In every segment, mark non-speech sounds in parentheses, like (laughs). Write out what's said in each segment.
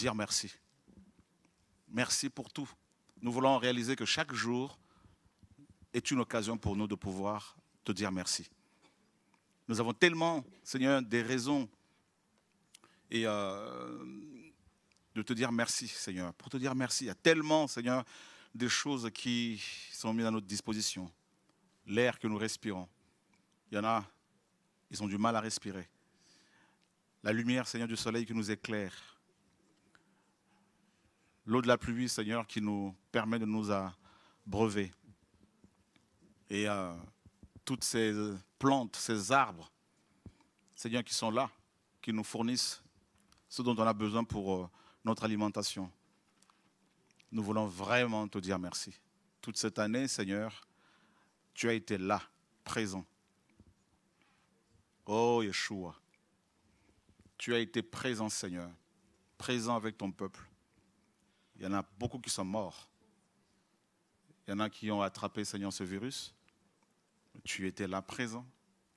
dire merci. Merci pour tout. Nous voulons réaliser que chaque jour est une occasion pour nous de pouvoir te dire merci. Nous avons tellement, Seigneur, des raisons et euh, de te dire merci, Seigneur, pour te dire merci. Il y a tellement, Seigneur, des choses qui sont mises à notre disposition. L'air que nous respirons. Il y en a, ils ont du mal à respirer. La lumière, Seigneur, du soleil qui nous éclaire l'eau de la pluie, Seigneur, qui nous permet de nous abreuver. Et euh, toutes ces plantes, ces arbres, Seigneur, qui sont là, qui nous fournissent ce dont on a besoin pour euh, notre alimentation. Nous voulons vraiment te dire merci. Toute cette année, Seigneur, tu as été là, présent. Oh Yeshua, tu as été présent, Seigneur, présent avec ton peuple. Il y en a beaucoup qui sont morts. Il y en a qui ont attrapé, Seigneur, ce virus. Tu étais là présent.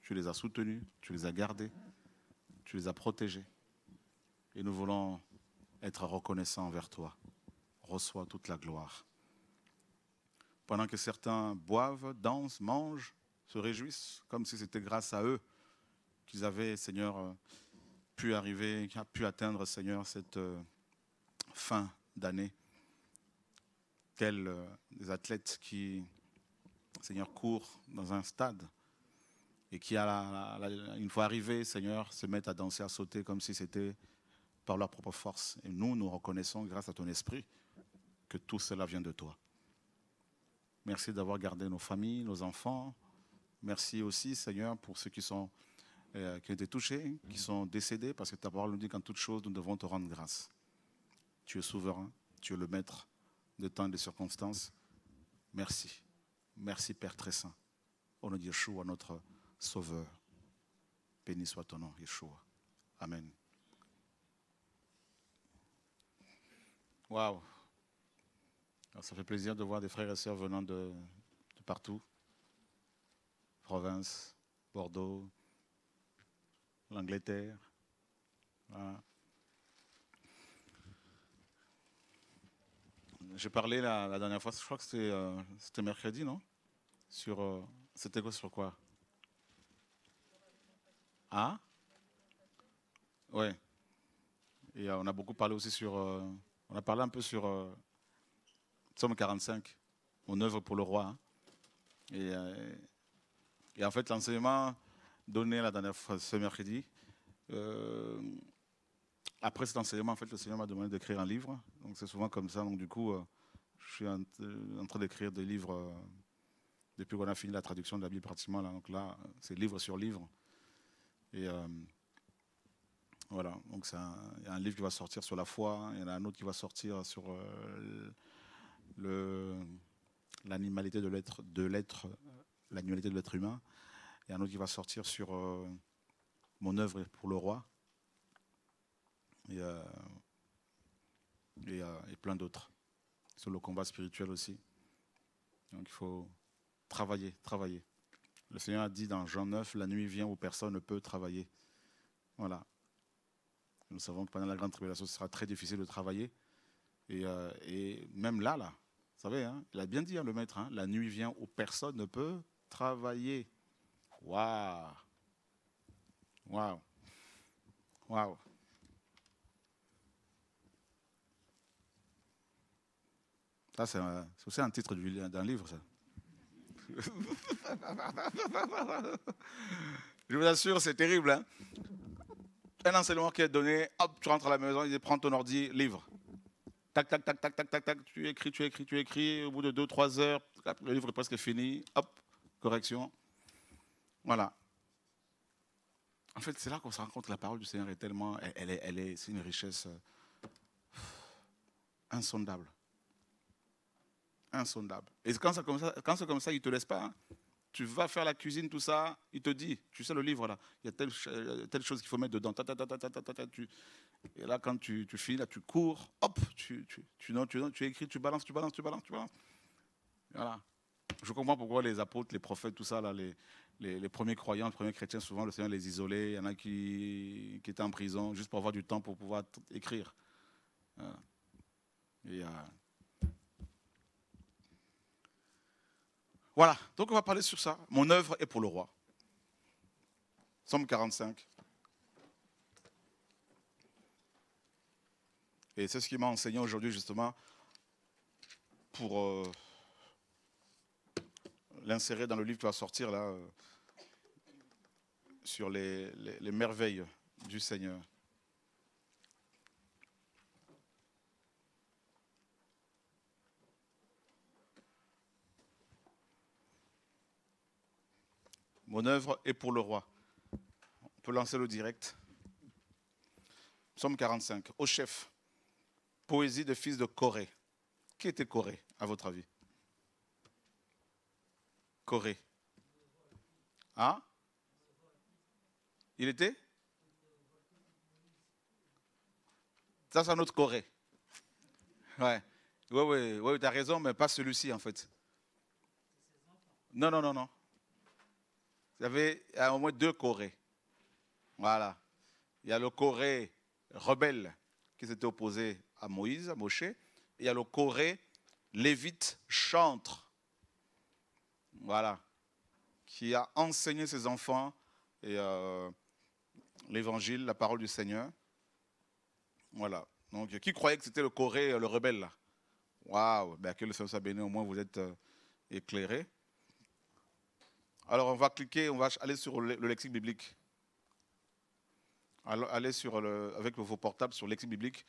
Tu les as soutenus. Tu les as gardés. Tu les as protégés. Et nous voulons être reconnaissants envers toi. Reçois toute la gloire. Pendant que certains boivent, dansent, mangent, se réjouissent, comme si c'était grâce à eux qu'ils avaient, Seigneur, euh, pu arriver, pu atteindre, Seigneur, cette euh, fin d'années. tels euh, des athlètes qui, Seigneur, courent dans un stade et qui, une fois arrivés, Seigneur, se mettent à danser, à sauter comme si c'était par leur propre force. Et nous, nous reconnaissons, grâce à ton esprit, que tout cela vient de toi. Merci d'avoir gardé nos familles, nos enfants. Merci aussi, Seigneur, pour ceux qui, sont, euh, qui ont été touchés, qui sont décédés, parce que ta parole nous dit qu'en toute chose, nous devons te rendre grâce. Tu es souverain, tu es le maître de temps et de circonstances. Merci. Merci Père très saint. Au nom de Yeshua, notre Sauveur. Béni soit ton nom, Yeshua. Amen. Waouh. Ça fait plaisir de voir des frères et sœurs venant de, partout. Province, Bordeaux, l'Angleterre. J'ai parlé la, dernière fois, je crois que c'était euh, mercredi, non Sur euh, c'était quoi sur quoi Ah Ouais. Et euh, on a beaucoup parlé aussi sur on a parlé un peu sur Psaume 45, mon œuvre pour le roi. Hein. Et, et, en fait, l'enseignement donné la dernière fois, ce mercredi, après cet enseignement, en fait, le Seigneur m'a demandé d'écrire un livre. Donc c'est souvent comme ça. Donc du coup, euh, je suis euh, en, train d'écrire des livres euh, depuis qu'on a fini la traduction de la Bible pratiquement. Là. Donc là, c'est livre sur livre. Et voilà, donc il y a un livre qui va sortir sur la foi, il y en a un autre qui va sortir sur l'animalité de l'être, de l'être, l'animalité de l'être humain. Il y en a un autre qui va sortir sur mon œuvre pour le roi et, plein d'autres. Sur le combat spirituel aussi. Donc il faut travailler, travailler. Le Seigneur a dit dans Jean 9, la nuit vient où personne ne peut travailler. Voilà. Nous savons que pendant la grande tribulation, ce sera très difficile de travailler. Et, euh, même là, là, vous savez, hein, il a bien dit hein, le maître, hein, la nuit vient où personne ne peut travailler. Waouh Waouh Waouh Ça, c'est aussi un titre d'un livre, ça. (laughs) Je vous assure, c'est terrible. Hein. un enseignement qui est donné, hop, tu rentres à la maison, il dit prends ton ordi, livre. Tac, tac, tac, tac, tac, tac, tac, tu écris, tu écris, tu écris. Au bout de deux, trois heures, le livre est presque fini. Hop, correction. Voilà. En fait, c'est là qu'on se rend compte que la parole du Seigneur est tellement. Elle, est, elle est, c'est une richesse euh, insondable insondable. Et quand c'est comme ça, quand ne comme ça, il te laisse pas. Hein. Tu vas faire la cuisine, tout ça, il te dit, tu sais le livre là, il y a telle, chose qu'il faut mettre dedans. Et là, quand tu, finis, là, tu cours, hop, tu, tu, tu, non, tu, écris, tu balances, tu balances, tu balances, tu balances. Voilà. Je comprends pourquoi les apôtres, les prophètes, tout ça, là, les, premiers croyants, les premiers chrétiens, souvent le Seigneur les isolait. Il y en a qui, étaient en prison juste pour avoir du temps pour pouvoir écrire. Voilà. Et, euh, Voilà, donc on va parler sur ça. Mon œuvre est pour le roi. Somme 45. Et c'est ce qui m'a enseigné aujourd'hui justement pour euh, l'insérer dans le livre qui va sortir là, euh, sur les merveilles du Seigneur. Mon œuvre est pour le roi. On peut lancer le direct. Somme 45. Au chef. Poésie de fils de Corée. Qui était Corée, à votre avis Corée. Hein Il était Ça, c'est un autre Corée. Ouais. Oui, oui, ouais, tu as raison, mais pas celui-ci, en fait. Non, non, non, non il y avait au moins deux Corées. Voilà. Il y a le Corée rebelle qui s'était opposé à Moïse, à Moshe. il y a le Corée lévite chantre. Voilà. Qui a enseigné ses enfants et, euh, l'évangile, la parole du Seigneur. Voilà. Donc, qui croyait que c'était le Corée, euh, le rebelle Waouh ben, Que le Seigneur soit béni, au moins vous êtes euh, éclairé. Alors on va cliquer, on va aller sur le lexique biblique. allez sur le, avec vos portables sur lexique biblique,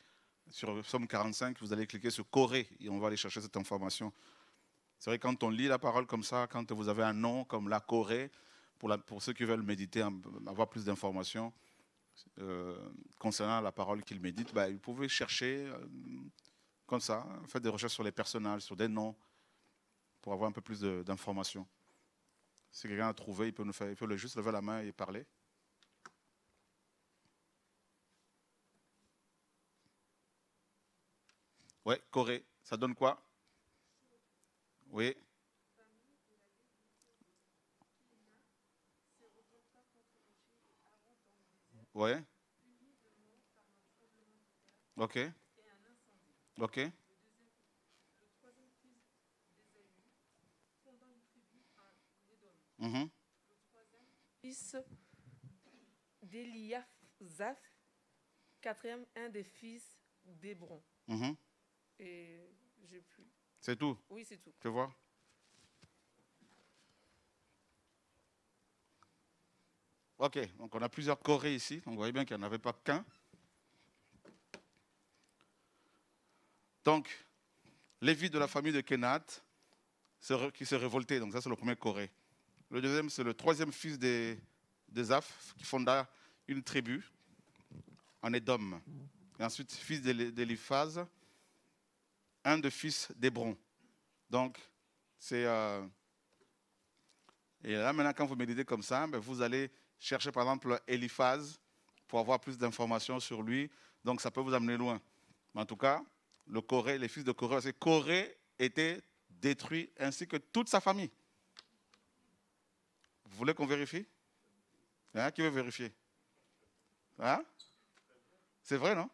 sur Somme 45, vous allez cliquer sur Corée et on va aller chercher cette information. C'est vrai, quand on lit la parole comme ça, quand vous avez un nom comme la Corée, pour, ceux qui veulent méditer, avoir plus d'informations euh, concernant la parole qu'ils méditent, bah, vous pouvez chercher euh, comme ça, faire des recherches sur les personnages, sur des noms, pour avoir un peu plus d'informations. Si quelqu'un a trouvé, il peut, nous juste lever la main et parler. Oui, Corée, ça donne quoi Oui. Oui. Ok. Ok. troisième mhm. Fils d'Eliazath, quatrième, un des fils d'Hébron. Mhm. Et j'ai plus. C'est tout Oui, c'est tout. Tu vois Ok, donc on a plusieurs Corées ici. Donc vous voyez bien qu'il n'y en avait pas qu'un. Donc, les Lévi de la famille de Kenat qui se révoltait. Donc ça, c'est le premier Corée. Le deuxième, c'est le troisième fils des, qui fonda une tribu en Édom. Et ensuite, fils d'Éliphaz, un de fils d'Hébron. Donc, c'est. Euh, et là, maintenant, quand vous méditez comme ça, ben, vous allez chercher, par exemple, Eliphaz pour avoir plus d'informations sur lui. Donc, ça peut vous amener loin. Mais en tout cas, le Coré, les fils de Corée, c'est Corée était détruit ainsi que toute sa famille. Vous voulez qu'on vérifie hein, qui veut vérifier hein? C'est vrai, non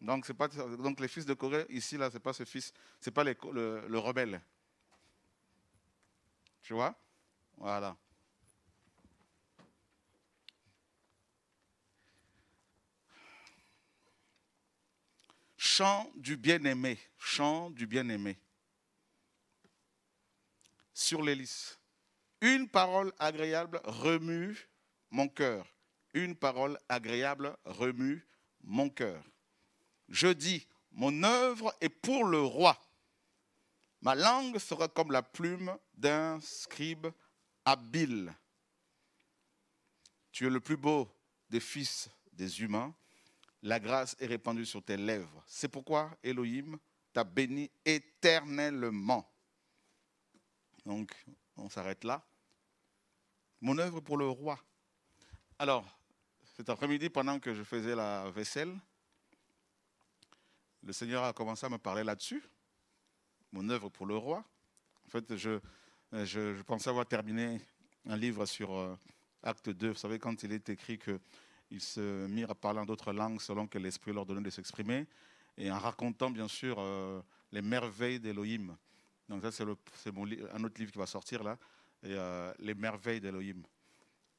donc, pas, donc les fils de Corée, ici, là, ce n'est pas ce fils, ce pas le, le rebelle. Tu vois Voilà. Chant du bien-aimé, chant du bien-aimé. Sur l'hélice. Une parole agréable remue mon cœur. Une parole agréable remue mon cœur. Je dis, mon œuvre est pour le roi. Ma langue sera comme la plume d'un scribe habile. Tu es le plus beau des fils des humains. La grâce est répandue sur tes lèvres. C'est pourquoi Elohim t'a béni éternellement. Donc, on s'arrête là mon œuvre pour le roi. Alors, cet après-midi, pendant que je faisais la vaisselle, le Seigneur a commencé à me parler là-dessus, mon œuvre pour le roi. En fait, je, euh, je, pensais avoir terminé un livre sur euh, Acte 2. Vous savez, quand il est écrit qu'ils se mirent à parler en d'autres langues selon que l'Esprit leur donnait de s'exprimer, et en racontant bien sûr euh, les merveilles d'Elohim. Donc ça, c'est, un autre livre qui va sortir là et euh, les merveilles d'Elohim.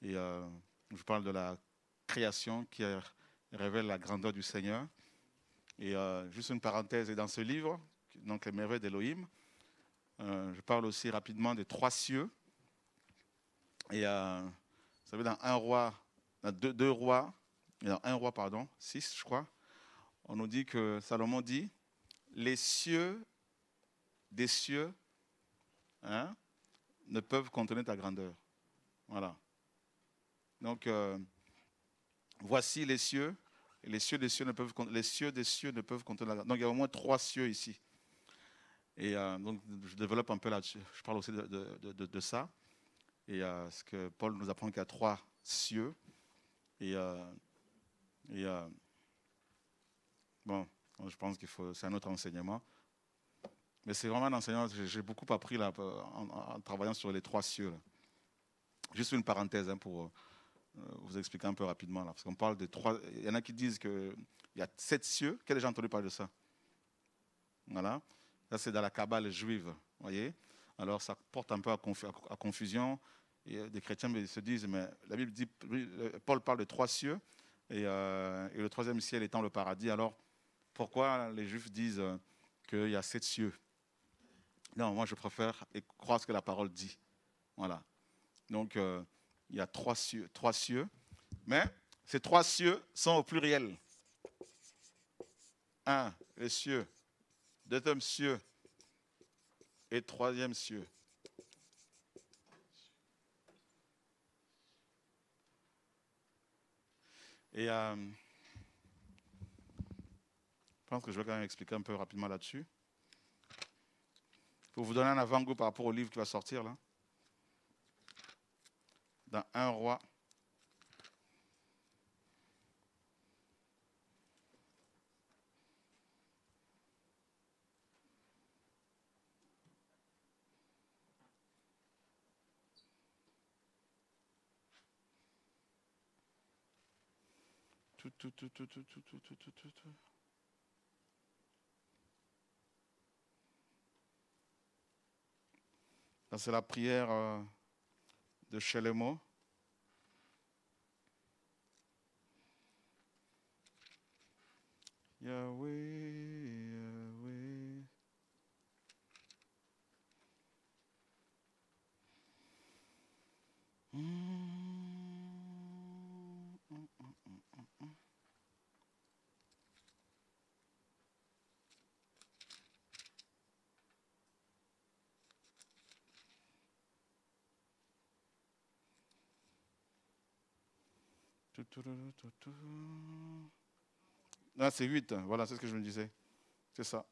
Et euh, je parle de la création qui révèle la grandeur du Seigneur. Et euh, juste une parenthèse, et dans ce livre, donc les merveilles d'Elohim, je parle aussi rapidement des trois cieux. Et vous savez, dans un roi, deux, rois, un roi, pardon, six, je crois, on nous dit que Salomon dit les cieux des cieux hein, ne peuvent contenir ta grandeur. Voilà. Donc, euh, voici les cieux. les cieux des cieux ne peuvent les cieux des cieux ne peuvent contenir la grandeur. Donc, il y a au moins trois cieux ici. Et euh, donc, je développe un peu là. dessus Je parle aussi de, ça. Et euh, ce que Paul nous apprend qu'il y a trois cieux. Et, et bon, je pense qu'il faut. C'est un autre enseignement. Mais c'est vraiment un j'ai beaucoup appris là, en, travaillant sur les trois cieux. Juste une parenthèse hein, pour euh, vous expliquer un peu rapidement. parce qu'on parle de trois. Il y en a qui disent qu'il y a sept cieux. Quel déjà entendu parler de ça Voilà. Ça, c'est dans la Kabbale juive. voyez Alors, ça porte un peu à, confusion. Et des chrétiens se disent mais la Bible dit. Paul parle de trois cieux. Euh, et le troisième ciel étant le paradis. Alors, pourquoi les juifs disent euh, qu'il y a sept cieux non, moi je préfère croire ce que la parole dit. Voilà. Donc euh, il y a trois cieux, trois cieux, mais ces trois cieux sont au pluriel. Un, les cieux. Deuxième cieux. Et troisième cieux. Et euh, je pense que je vais quand même expliquer un peu rapidement là-dessus pour vous donner un avant-goût par rapport au livre qui va sortir là. Dans un roi. tout, tout, tout, tout, tout, tout, tout, tout, tout. c'est la prière euh, de Chelemo. Yahweh. Ah, c'est 8, voilà, c'est ce que je me disais. C'est ça.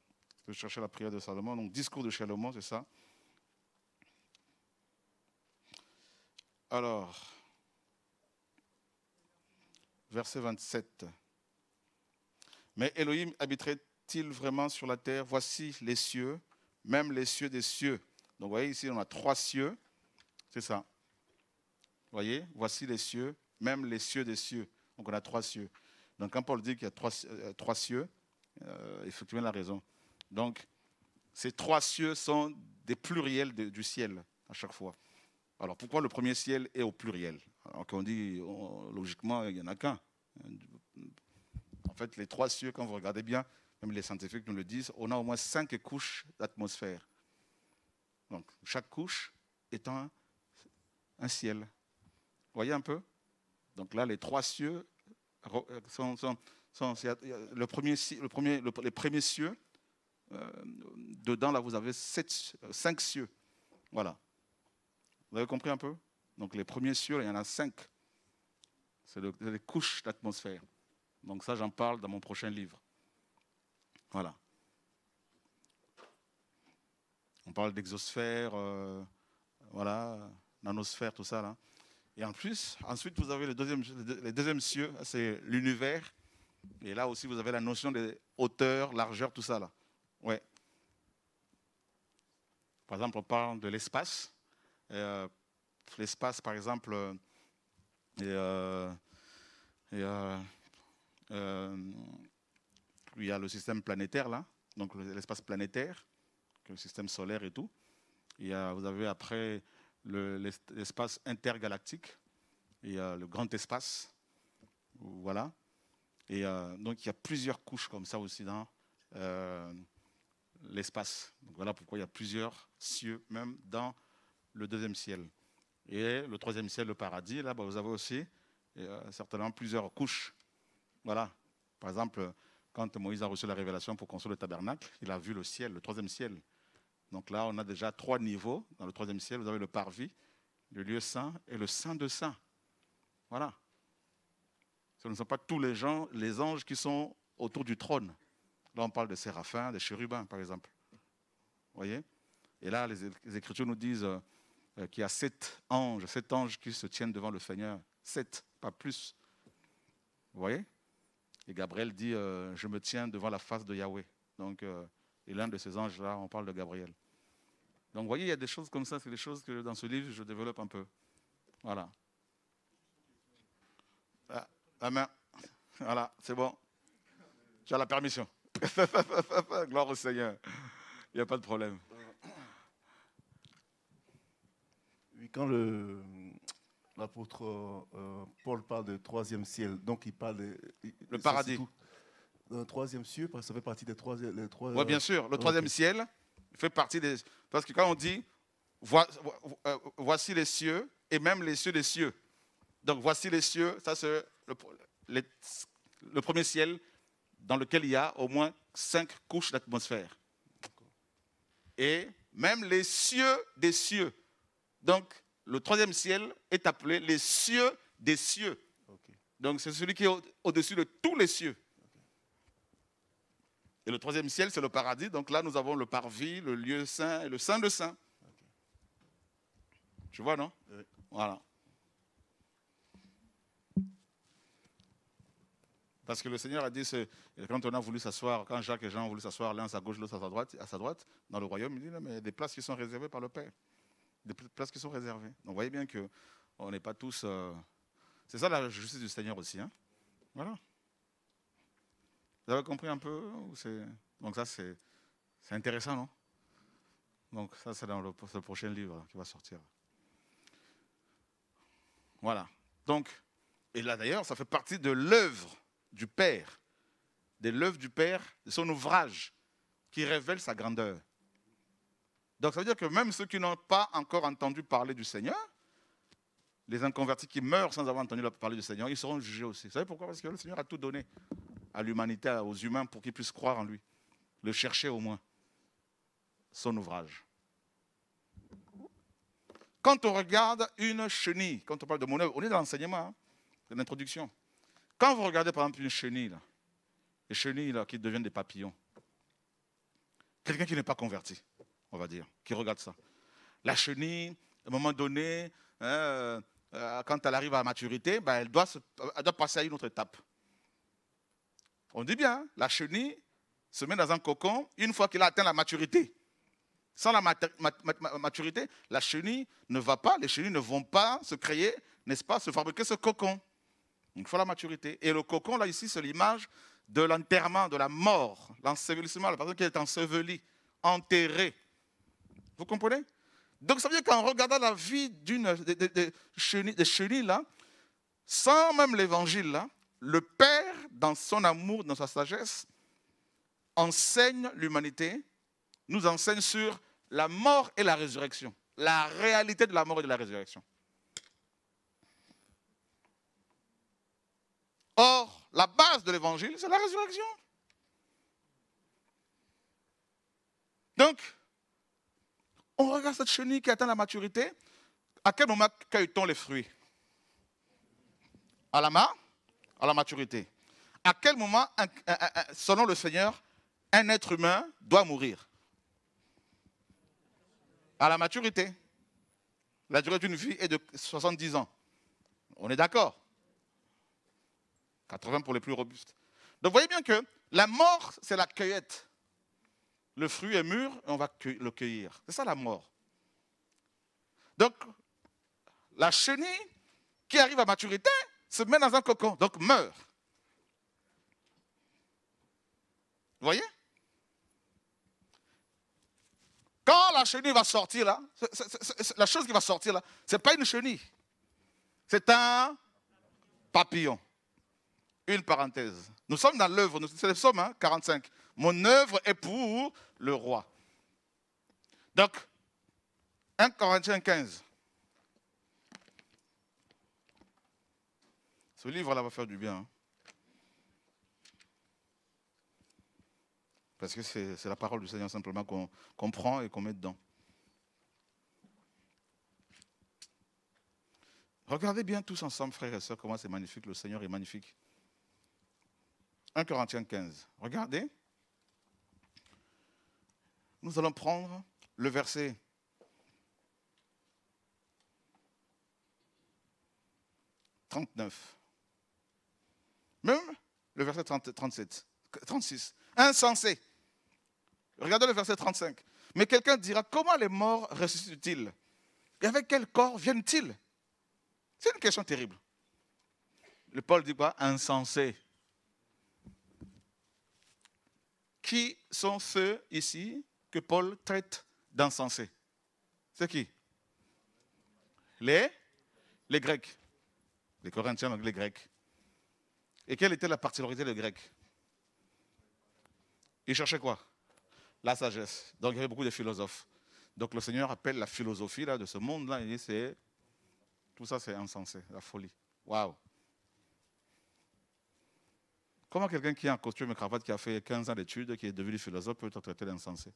Je cherchais la prière de Salomon, donc discours de Salomon, c'est ça. Alors, verset 27. Mais Elohim habiterait-il vraiment sur la terre Voici les cieux, même les cieux des cieux. Donc vous voyez ici, on a trois cieux. C'est ça. Vous voyez, voici les cieux, même les cieux des cieux. Donc on a trois cieux. Donc quand Paul dit qu'il y a trois, euh, cieux, euh, effectivement, il a raison. Donc ces trois cieux sont des pluriels du ciel à chaque fois. Alors pourquoi le premier ciel est au pluriel Alors qu'on dit, logiquement, il n'y en a qu'un. En fait, les trois cieux, quand vous regardez bien, même les scientifiques nous le disent, on a au moins cinq couches d'atmosphère. Donc chaque couche étant un, un ciel. Vous voyez un peu donc là, les trois cieux euh, sont, le premier, les premiers cieux. Euh, dedans, là, vous avez euh, cinq cieux. Voilà. Vous avez compris un peu Donc les premiers cieux, il y en a cinq. C'est des couches d'atmosphère. Donc ça, j'en parle dans mon prochain livre. Voilà. On parle d'exosphère, voilà, nanosphère, tout ça là. Et en plus, ensuite, vous avez le deuxième, cieux, c'est l'univers. Et là aussi, vous avez la notion de hauteur, largeur, tout ça là. Ouais. Par exemple, on parle de l'espace. Euh, l'espace, par exemple, euh, euh, il y a le système planétaire là, donc l'espace planétaire, le système solaire et tout. Il vous avez après l'espace intergalactique et euh, le grand espace. Voilà. Et euh, donc il y a plusieurs couches comme ça aussi dans euh, l'espace. Voilà pourquoi il y a plusieurs cieux, même dans le deuxième ciel. Et le troisième ciel, le paradis, là, bah, vous avez aussi certainement plusieurs couches. Voilà. Par exemple, quand Moïse a reçu la révélation pour construire le tabernacle, il a vu le ciel, le troisième ciel. Donc là, on a déjà trois niveaux. Dans le troisième ciel, vous avez le parvis, le lieu saint et le saint de saint. Voilà. Ce ne sont pas tous les gens, les anges qui sont autour du trône. Là, on parle de séraphins, des chérubins, par exemple. Vous voyez Et là, les Écritures nous disent euh, qu'il y a sept anges, sept anges qui se tiennent devant le Seigneur. Sept, pas plus. Vous voyez Et Gabriel dit, euh, je me tiens devant la face de Yahweh. Donc, euh, et l'un de ces anges-là, on parle de Gabriel. Donc, vous voyez, il y a des choses comme ça, c'est des choses que dans ce livre, je développe un peu. Voilà. Ah, la main. Voilà, c'est bon. J'ai la permission. (laughs) Gloire au Seigneur. Il n'y a pas de problème. Oui, quand le, l'apôtre euh, Paul parle de troisième ciel, donc il parle de, le paradis. le troisième ciel, parce que ça fait partie des trois. trois oui, bien sûr. Le troisième ciel, fait partie des... Parce que quand on dit, euh, voici les cieux, et même les cieux des cieux. Donc voici les cieux, ça c'est le, premier ciel dans lequel il y a au moins cinq couches d'atmosphère. Et même les cieux des cieux. Donc le troisième ciel est appelé les cieux des cieux. Donc c'est celui qui est au-dessus de tous les cieux. Et le troisième ciel, c'est le paradis. Donc là, nous avons le parvis, le lieu saint et le saint de saint. Tu vois, non Voilà. Parce que le Seigneur a dit, quand on a voulu s'asseoir, quand Jacques et Jean ont voulu s'asseoir l'un à sa gauche, l'autre à sa droite, à sa droite, dans le royaume, il dit, mais des places qui sont réservées par le Père. Des places qui sont réservées. Donc vous voyez bien qu'on n'est pas tous... Euh, c'est ça la justice du Seigneur aussi. Hein. voilà. Vous avez compris un peu Donc ça, c'est intéressant, non Donc ça, c'est dans le, prochain livre qui va sortir. Voilà. Donc, et là d'ailleurs, ça fait partie de l'œuvre du Père, de l'œuvre du Père, de son ouvrage, qui révèle sa grandeur. Donc ça veut dire que même ceux qui n'ont pas encore entendu parler du Seigneur, les inconvertis qui meurent sans avoir entendu parler du Seigneur, ils seront jugés aussi. Vous savez pourquoi Parce que le Seigneur a tout donné à l'humanité, aux humains, pour qu'ils puissent croire en lui, le chercher au moins, son ouvrage. Quand on regarde une chenille, quand on parle de mon œuvre, on est dans l'enseignement, hein, dans l'introduction. Quand vous regardez par exemple une chenille, les chenilles qui deviennent des papillons, quelqu'un qui n'est pas converti, on va dire, qui regarde ça. La chenille, à un moment donné, hein, euh, quand elle arrive à la maturité, ben, elle doit passer à une autre étape. On dit bien, hein, la chenille se met dans un cocon une fois qu'il a atteint la maturité. Sans la maturité, la chenille ne va pas, les chenilles ne vont pas se créer, n'est-ce pas, se fabriquer ce cocon. Une fois la maturité. Et le cocon, là, ici, c'est l'image de l'enterrement, de la mort, l'ensevelissement, la personne qui est ensevelie, enterrée. Vous comprenez Donc, ça veut dire qu'en regardant la vie d'une des chenilles, chenille, là, sans même l'évangile, là, le Père, dans son amour, dans sa sagesse, enseigne l'humanité, nous enseigne sur la mort et la résurrection, la réalité de la mort et de la résurrection. Or, la base de l'évangile, c'est la résurrection. Donc, on regarde cette chenille qui atteint la maturité. À quel moment cueille-t-on les fruits À la main à la maturité. À quel moment, selon le Seigneur, un être humain doit mourir À la maturité. La durée d'une vie est de 70 ans. On est d'accord 80 pour les plus robustes. Donc voyez bien que la mort, c'est la cueillette. Le fruit est mûr et on va le cueillir. C'est ça la mort. Donc, la chenille qui arrive à maturité, se met dans un cocon, donc meurt. Vous voyez Quand la chenille va sortir là, la chose qui va sortir là, ce n'est pas une chenille. C'est un papillon. Une parenthèse. Nous sommes dans l'œuvre, c'est le somme 45. Hein, Mon œuvre est pour le roi. Donc, 1 Corinthiens 15. Ce livre-là va faire du bien. Hein. Parce que c'est la parole du Seigneur simplement qu'on prend et qu'on met dedans. Regardez bien tous ensemble, frères et sœurs, comment c'est magnifique. Le Seigneur est magnifique. 1 Corinthiens 15. Regardez. Nous allons prendre le verset. « 39 le verset 36. Insensé. Regardez le verset 35. Mais quelqu'un dira, comment les morts ressuscitent-ils Et avec quel corps viennent-ils C'est une question terrible. Le Paul dit quoi Insensé. Qui sont ceux ici que Paul traite d'insensés C'est qui Les Les Grecs. Les Corinthiens, donc les Grecs. Et quelle était la particularité des Grecs Ils cherchaient quoi La sagesse. Donc il y avait beaucoup de philosophes. Donc le Seigneur appelle la philosophie là, de ce monde-là, il dit c'est. Tout ça c'est insensé, la folie. Waouh Comment quelqu'un qui a en costume et cravate, qui a fait 15 ans d'études, qui est devenu philosophe, peut être traité d'insensé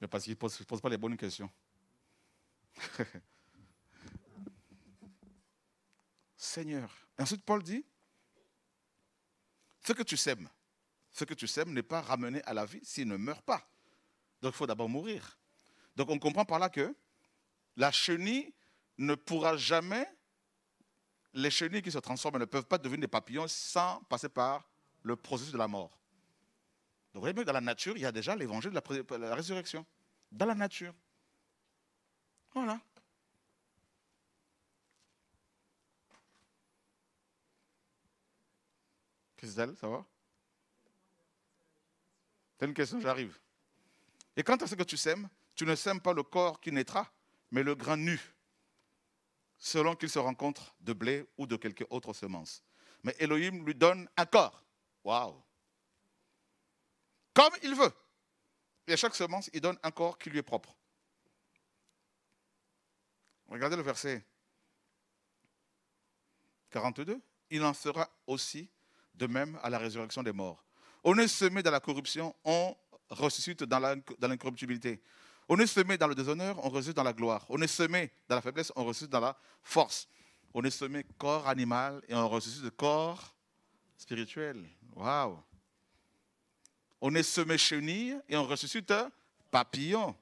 Mais parce qu'il ne pose, pose, pas les bonnes questions. (laughs) Seigneur. Ensuite, Paul dit ce que tu sèmes, ce que tu sèmes n'est pas ramené à la vie s'il ne meurt pas. Donc il faut d'abord mourir. Donc on comprend par là que la chenille ne pourra jamais, les chenilles qui se transforment ne peuvent pas devenir des papillons sans passer par le processus de la mort. Donc vous voyez, bien dans la nature, il y a déjà l'évangile de la résurrection. Dans la nature. Voilà. D'elle, ça va C'est une question, j'arrive. Et quant à ce que tu sèmes, tu ne sèmes pas le corps qui naîtra, mais le grain nu, selon qu'il se rencontre de blé ou de quelque autre semence. Mais Elohim lui donne un corps. Waouh Comme il veut. Et à chaque semence, il donne un corps qui lui est propre. Regardez le verset 42. Il en sera aussi de même à la résurrection des morts. On est semé dans la corruption, on ressuscite dans l'incorruptibilité. On est semé dans le déshonneur, on ressuscite dans la gloire. On est semé dans la faiblesse, on ressuscite dans la force. On est semé corps animal et on ressuscite corps spirituel. Waouh! On est semé chenille et on ressuscite papillon.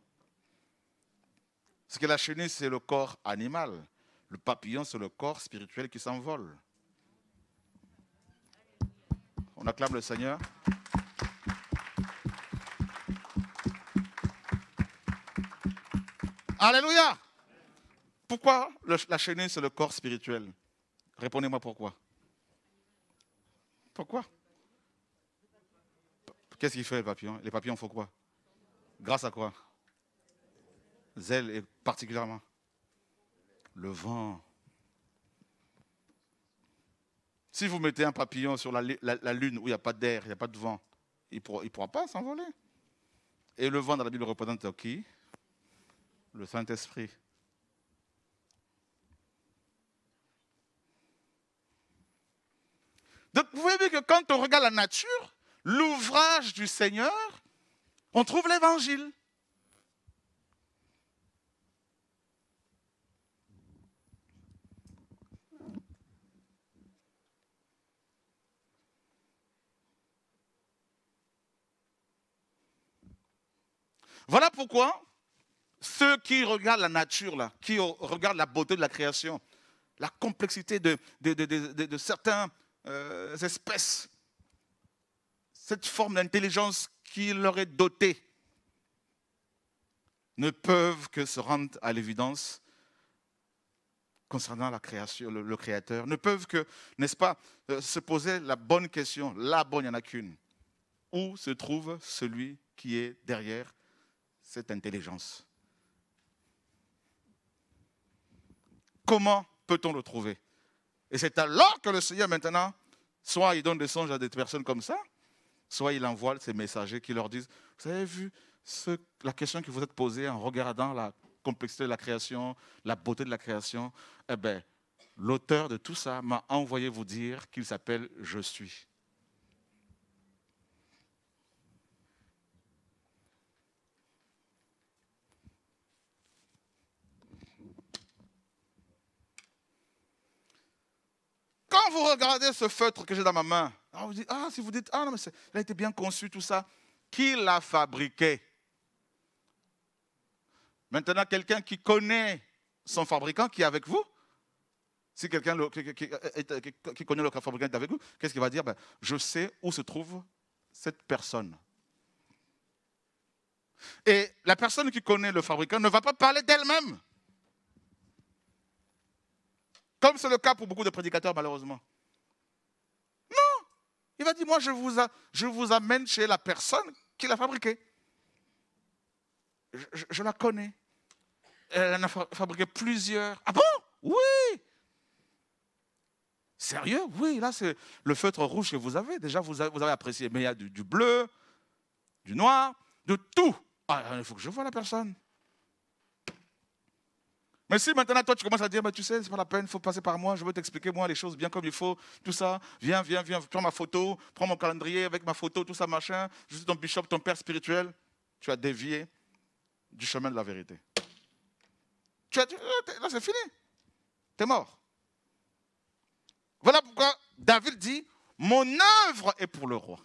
Parce que la chenille, c'est le corps animal. Le papillon, c'est le corps spirituel qui s'envole. On acclame le Seigneur. Alléluia. Pourquoi la chenille, c'est le corps spirituel Répondez-moi pourquoi. Pourquoi Qu'est-ce qu'il fait les papillons Les papillons font quoi Grâce à quoi Zèle et particulièrement le vent. Si vous mettez un papillon sur la, lune où il n'y a pas d'air, il n'y a pas de vent, il ne pourra, pourra, pas s'envoler. Et le vent dans la Bible représente qui Le Saint-Esprit. Donc vous voyez que quand on regarde la nature, l'ouvrage du Seigneur, on trouve l'évangile. Voilà pourquoi ceux qui regardent la nature, là, qui regardent la beauté de la création, la complexité de, de, certaines euh, espèces, cette forme d'intelligence qui leur est dotée, ne peuvent que se rendre à l'évidence concernant la création, le, Créateur, ne peuvent que, n'est-ce pas, euh, se poser la bonne question, la bonne, il n'y en a qu'une. Où se trouve celui qui est derrière cette intelligence Comment peut-on le trouver Et c'est alors que le Seigneur maintenant, soit il donne des songes à des personnes comme ça, soit il envoie ses messagers qui leur disent, vous avez vu ce, la question que vous êtes posée en regardant la complexité de la création, la beauté de la création, eh bien, l'auteur de tout ça m'a envoyé vous dire qu'il s'appelle Je suis. Quand vous regardez ce feutre que j'ai dans ma main, vous dites, ah, si vous dites, ah non, mais il a été bien conçu, tout ça. Qui l'a fabriqué Maintenant, quelqu'un qui connaît son fabricant qui est avec vous, si quelqu'un euh, qui, connaît le fabricant est avec vous, qu'est-ce qu'il va dire ben, Je sais où se trouve cette personne. Et la personne qui connaît le fabricant ne va pas parler d'elle-même. Comme c'est le cas pour beaucoup de prédicateurs, malheureusement. Non Il va dire, moi, je vous, je vous amène chez la personne qui l'a fabriqué. Je, la connais. Elle en a fabriqué plusieurs. Ah bon Oui Sérieux Oui, là, c'est le feutre rouge que vous avez. Déjà, vous avez, apprécié. Mais il y a du, bleu, du noir, de tout. Ah, il faut que je voie la personne. Mais si maintenant toi tu commences à dire, tu sais, c'est pas la peine, il faut passer par moi, je veux t'expliquer moi les choses bien comme il faut, tout ça, viens, viens, viens, prends ma photo, prends mon calendrier avec ma photo, tout ça, machin, je suis ton bishop, ton père spirituel, tu as dévié du chemin de la vérité. Tu as ah, là c'est fini, t'es mort. Voilà pourquoi David dit, mon œuvre est pour le roi.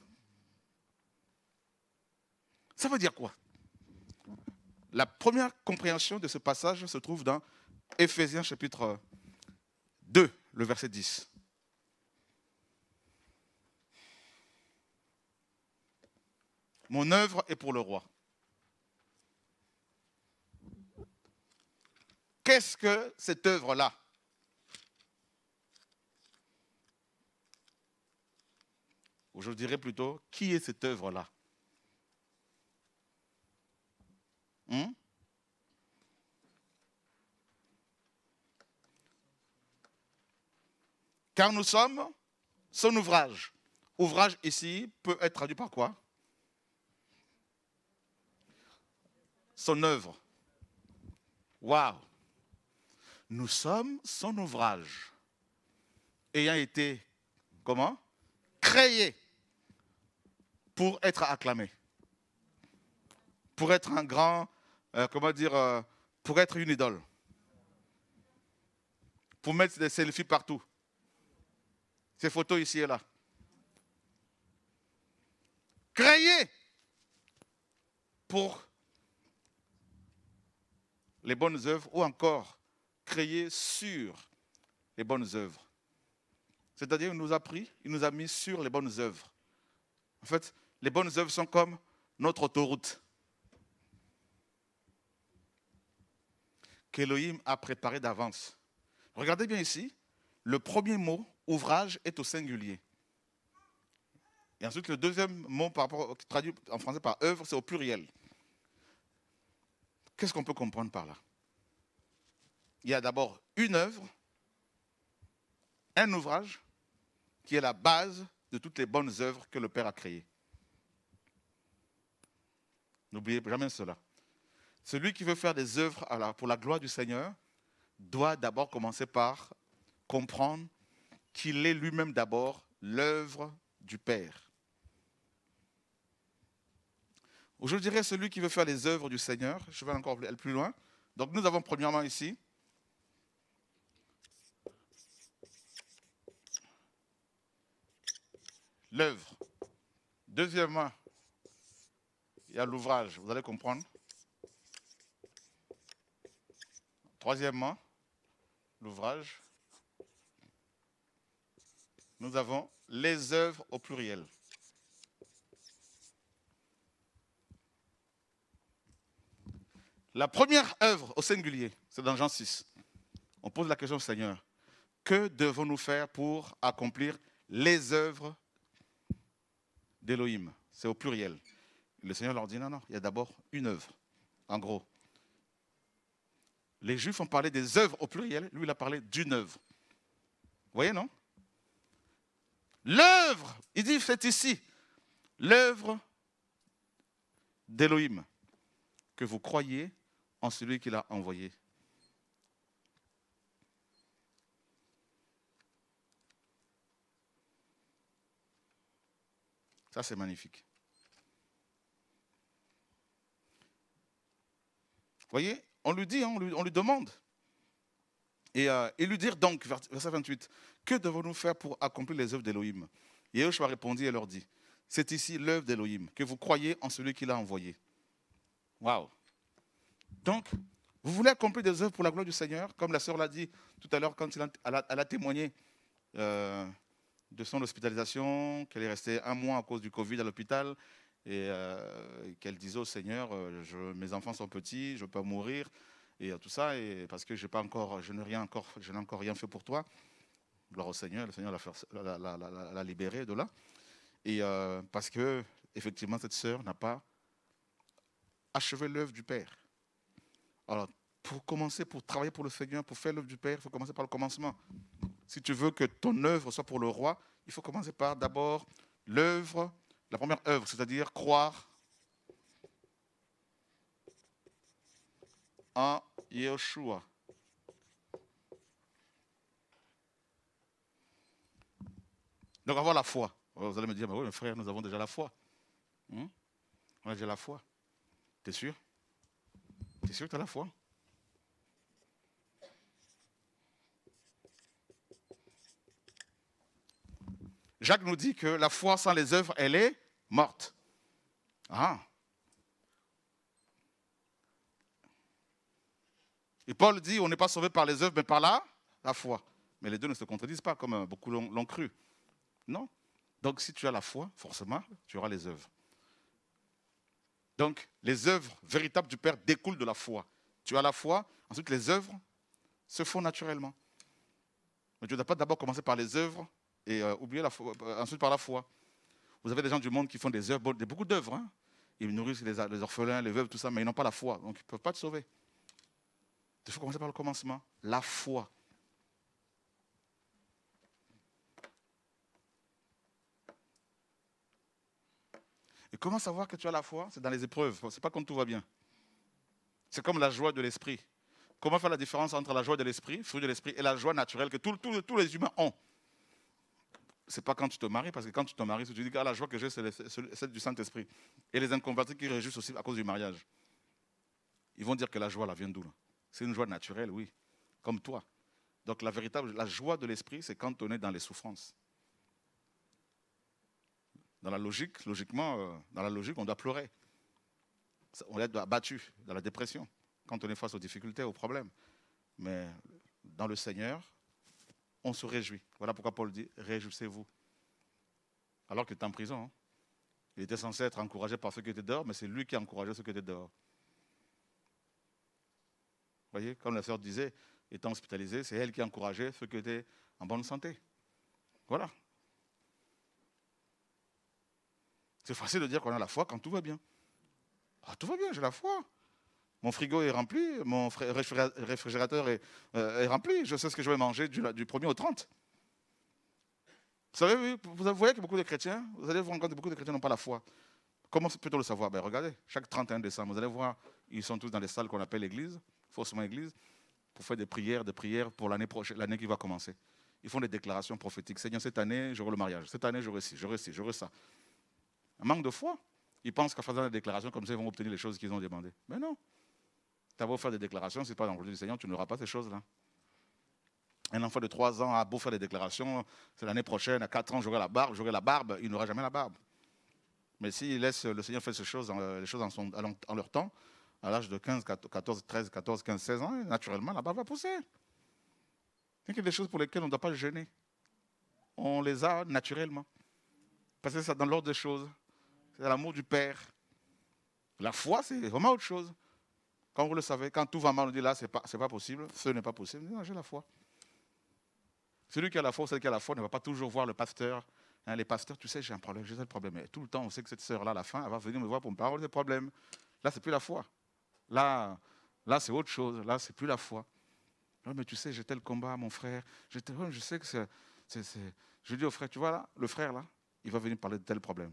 Ça veut dire quoi la première compréhension de ce passage se trouve dans Éphésiens chapitre 2, le verset 10. Mon œuvre est pour le roi. Qu'est-ce que cette œuvre-là Ou je dirais plutôt, qui est cette œuvre-là Hmm? Car nous sommes son ouvrage. Ouvrage ici peut être traduit par quoi Son œuvre. Wow. Nous sommes son ouvrage, ayant été, comment Créé pour être acclamé, pour être un grand euh, comment dire, euh, pour être une idole. Pour mettre des selfies partout. Ces photos ici et là. Créer pour les bonnes œuvres ou encore créer sur les bonnes œuvres. C'est-à-dire, il nous a pris, il nous a mis sur les bonnes œuvres. En fait, les bonnes œuvres sont comme notre autoroute. qu'Elohim a préparé d'avance. Regardez bien ici, le premier mot, ouvrage, est au singulier. Et ensuite, le deuxième mot traduit en français par œuvre, c'est au pluriel. Qu'est-ce qu'on peut comprendre par là Il y a d'abord une œuvre, un ouvrage, qui est la base de toutes les bonnes œuvres que le Père a créées. N'oubliez jamais cela. Celui qui veut faire des œuvres pour la gloire du Seigneur doit d'abord commencer par comprendre qu'il est lui-même d'abord l'œuvre du Père. Je dirais celui qui veut faire les œuvres du Seigneur. Je vais encore aller plus loin. Donc nous avons premièrement ici l'œuvre. Deuxièmement, il y a l'ouvrage. Vous allez comprendre. Troisièmement, l'ouvrage. Nous avons les œuvres au pluriel. La première œuvre au singulier, c'est dans Jean 6. On pose la question au Seigneur, que devons-nous faire pour accomplir les œuvres d'Élohim C'est au pluriel. Le Seigneur leur dit, non, non, il y a d'abord une œuvre, en gros. Les Juifs ont parlé des œuvres au pluriel, lui il a parlé d'une œuvre. Vous voyez, non L'œuvre, il dit, c'est ici, l'œuvre d'Élohim, que vous croyez en celui qui l'a envoyé. Ça, c'est magnifique. Vous voyez, on lui dit, hein, on lui, demande. Et, euh, lui dire donc, verset 28, que devons-nous faire pour accomplir les œuvres d'Élohim Yeshua répondit et leur dit, c'est ici l'œuvre d'Élohim, que vous croyez en celui qui l'a envoyé. Wow Donc, vous voulez accomplir des œuvres pour la gloire du Seigneur, comme la sœur l'a dit tout à l'heure quand elle a, témoigné euh, de son hospitalisation, qu'elle est restée un mois à cause du Covid à l'hôpital, euh, et qu'elle disait au Seigneur, euh, je, mes enfants sont petits, je peux mourir, et tout ça, et parce que pas encore, je n'ai rien encore, je n'ai encore rien fait pour toi. Gloire au Seigneur, le Seigneur l'a, la, libérée de là. Et euh, parce que, effectivement, cette sœur n'a pas achevé l'œuvre du Père. Alors, pour commencer, pour travailler pour le Seigneur, pour faire l'œuvre du Père, il faut commencer par le commencement. Si tu veux que ton œuvre soit pour le roi, il faut commencer par d'abord l'œuvre la première œuvre, c'est-à-dire croire en Yeshua. Donc avoir la foi. Oh, vous allez me dire, bah mais oui, frère, nous avons déjà la foi. Hmm? On a déjà la foi. T'es sûr T'es sûr que tu as la foi Jacques nous dit que la foi sans les œuvres, elle est morte. Ah. Et Paul dit, on n'est pas sauvé par les œuvres, mais par la, la foi. Mais les deux ne se contredisent pas, comme beaucoup l'ont cru. Non. Donc si tu as la foi, forcément, tu auras les œuvres. Donc les œuvres véritables du Père découlent de la foi. Tu as la foi, ensuite les œuvres se font naturellement. Mais tu ne pas d'abord commencé par les œuvres et euh, oubliez la euh, ensuite par la foi. Vous avez des gens du monde qui font des œuvres, beaucoup d'œuvres. Hein. Ils nourrissent les, orphelins, les veuves, tout ça, mais ils n'ont pas la foi, donc ils ne peuvent pas te sauver. Il faut commencer par le commencement, la foi. Et comment savoir que tu as la foi C'est dans les épreuves, Ce n'est pas quand tout va bien. C'est comme la joie de l'esprit. Comment faire la différence entre la joie de l'esprit, fruit de l'esprit, et la joie naturelle que tous les humains ont c'est pas quand tu te maries, parce que quand tu te maries, tu dis, que ah la joie que j'ai, c'est celle du Saint-Esprit. Et les inconvertis qui réjouissent aussi à cause du mariage. Ils vont dire que la joie, elle vient d'où C'est une joie naturelle, oui, comme toi. Donc la véritable, la joie de l'esprit, c'est quand on est dans les souffrances. Dans la logique, logiquement, euh, dans la logique, on doit pleurer. On est abattu dans la dépression quand on est face aux difficultés, aux problèmes. Mais dans le Seigneur, on se réjouit. Voilà pourquoi Paul dit Réjouissez-vous. Alors qu'il était en prison. Hein. Il était censé être encouragé par ceux qui étaient dehors, mais c'est lui qui a encouragé ceux qui étaient dehors. Vous voyez, comme la sœur disait, étant hospitalisée, c'est elle qui a encouragé ceux qui étaient en bonne santé. Voilà. C'est facile de dire qu'on a la foi quand tout va bien. Ah, tout va bien, j'ai la foi. Mon frigo est rempli, mon réfrigérateur euh, est, rempli, je sais ce que je vais manger du, 1er au 30. Vous voyez que beaucoup de chrétiens, vous allez vous beaucoup de chrétiens n'ont pas la foi. Comment peut-on le savoir ben, Regardez, chaque 31 décembre, vous allez voir, ils sont tous dans les salles qu'on appelle l'église, faussement église, pour faire des prières, des prières pour l'année prochaine, l'année qui va commencer. Ils font des déclarations prophétiques. Seigneur, cette année, j'aurai le mariage. Cette année, j'aurai ci, j'aurai ci, j'aurai ça. Un manque de foi. Ils pensent qu'en faisant des déclarations comme ça, ils vont obtenir les choses qu'ils ont demandées. Mais non. Tu beau faire des déclarations, si tu pas dans le du Seigneur, tu n'auras pas ces choses-là. Un enfant de 3 ans a beau faire des déclarations, c'est l'année prochaine, à 4 ans, j'aurai la barbe, j'aurai la barbe, il n'aura jamais la barbe. Mais s'il laisse le Seigneur faire ces choses, euh, les choses en, leur temps, à l'âge de 15, 14, 13, 14, 15, 16 ans, naturellement, la barbe va pousser. Il y a des choses pour lesquelles on ne doit pas gêner. On les a naturellement. Parce que c'est dans l'ordre des choses. C'est l'amour du Père. La foi, c'est vraiment autre chose. Quand vous le savez, quand tout va mal, on dit là, ce n'est pas, possible, ce n'est pas possible. Non, j'ai la foi. Celui qui a la foi, celle qui a la foi, ne va pas toujours voir le pasteur. Hein, les pasteurs, tu sais, j'ai un problème, j'ai un problème. Et tout le temps, on sait que cette sœur-là, à la fin, elle va venir me voir pour me parler de problèmes. Là, c'est plus la foi. Là, là c'est autre chose. Là, ce n'est plus la foi. Non, mais tu sais, j'ai tel combat, mon frère. Je, je sais que c'est, Je dis au frère, tu vois là, le frère là, il va venir parler de tel problème.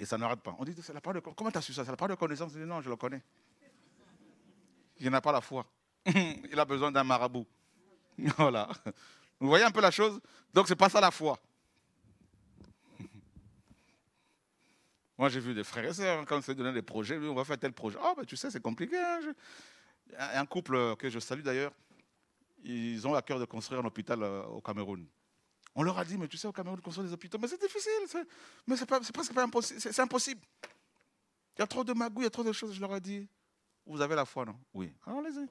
Et ça n'arrête pas. On dit, la Comment tu as su ça C'est la part de connaissance. non, je le connais il n'a pas la foi. (laughs) il a besoin d'un marabout. (laughs) voilà. Vous voyez un peu la chose Donc, c'est pas ça la foi. (laughs) Moi, j'ai vu des frères et sœurs, hein, quand on s'est donné des projets, on va faire tel projet. Oh, ben, tu sais, c'est compliqué. Hein, un couple euh, que je salue d'ailleurs, ils ont à cœur de construire un hôpital euh, au Cameroun. On leur a dit, mais tu sais, au Cameroun, construire des hôpitaux, mais c'est difficile, mais c'est presque pas impossible. C'est impossible. Il y a trop de magouilles, il y a trop de choses, je leur ai dit. Vous avez la foi, non Oui. Allons-y.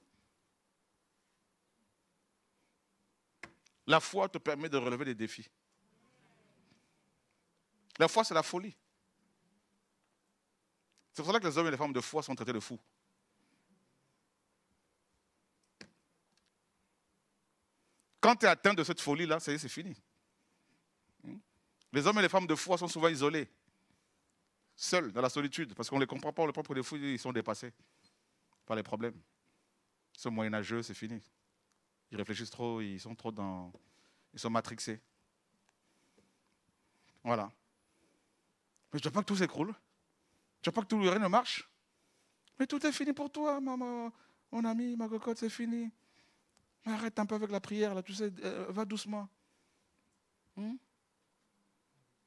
La foi te permet de relever des défis. La foi, c'est la folie. C'est pour ça que les hommes et les femmes de foi sont traités de fous. Quand tu es atteint de cette folie-là, c'est fini. Hmm? Les hommes et les femmes de foi sont souvent isolés, seuls, dans la solitude, parce qu'on ne les comprend pas, on les propre des fous, ils sont dépassés les problèmes. Ils sont moyenâgeux, c'est fini. Ils réfléchissent trop, ils sont trop dans. Ils sont matrixés. Voilà. Mais je ne veux pas que tout s'écroule. Je ne veux pas que tout le ne marche. Mais tout est fini pour toi, maman, mon ami, ma cocotte, c'est fini. arrête un peu avec la prière, là, tu sais, euh, va doucement. Tu hmm?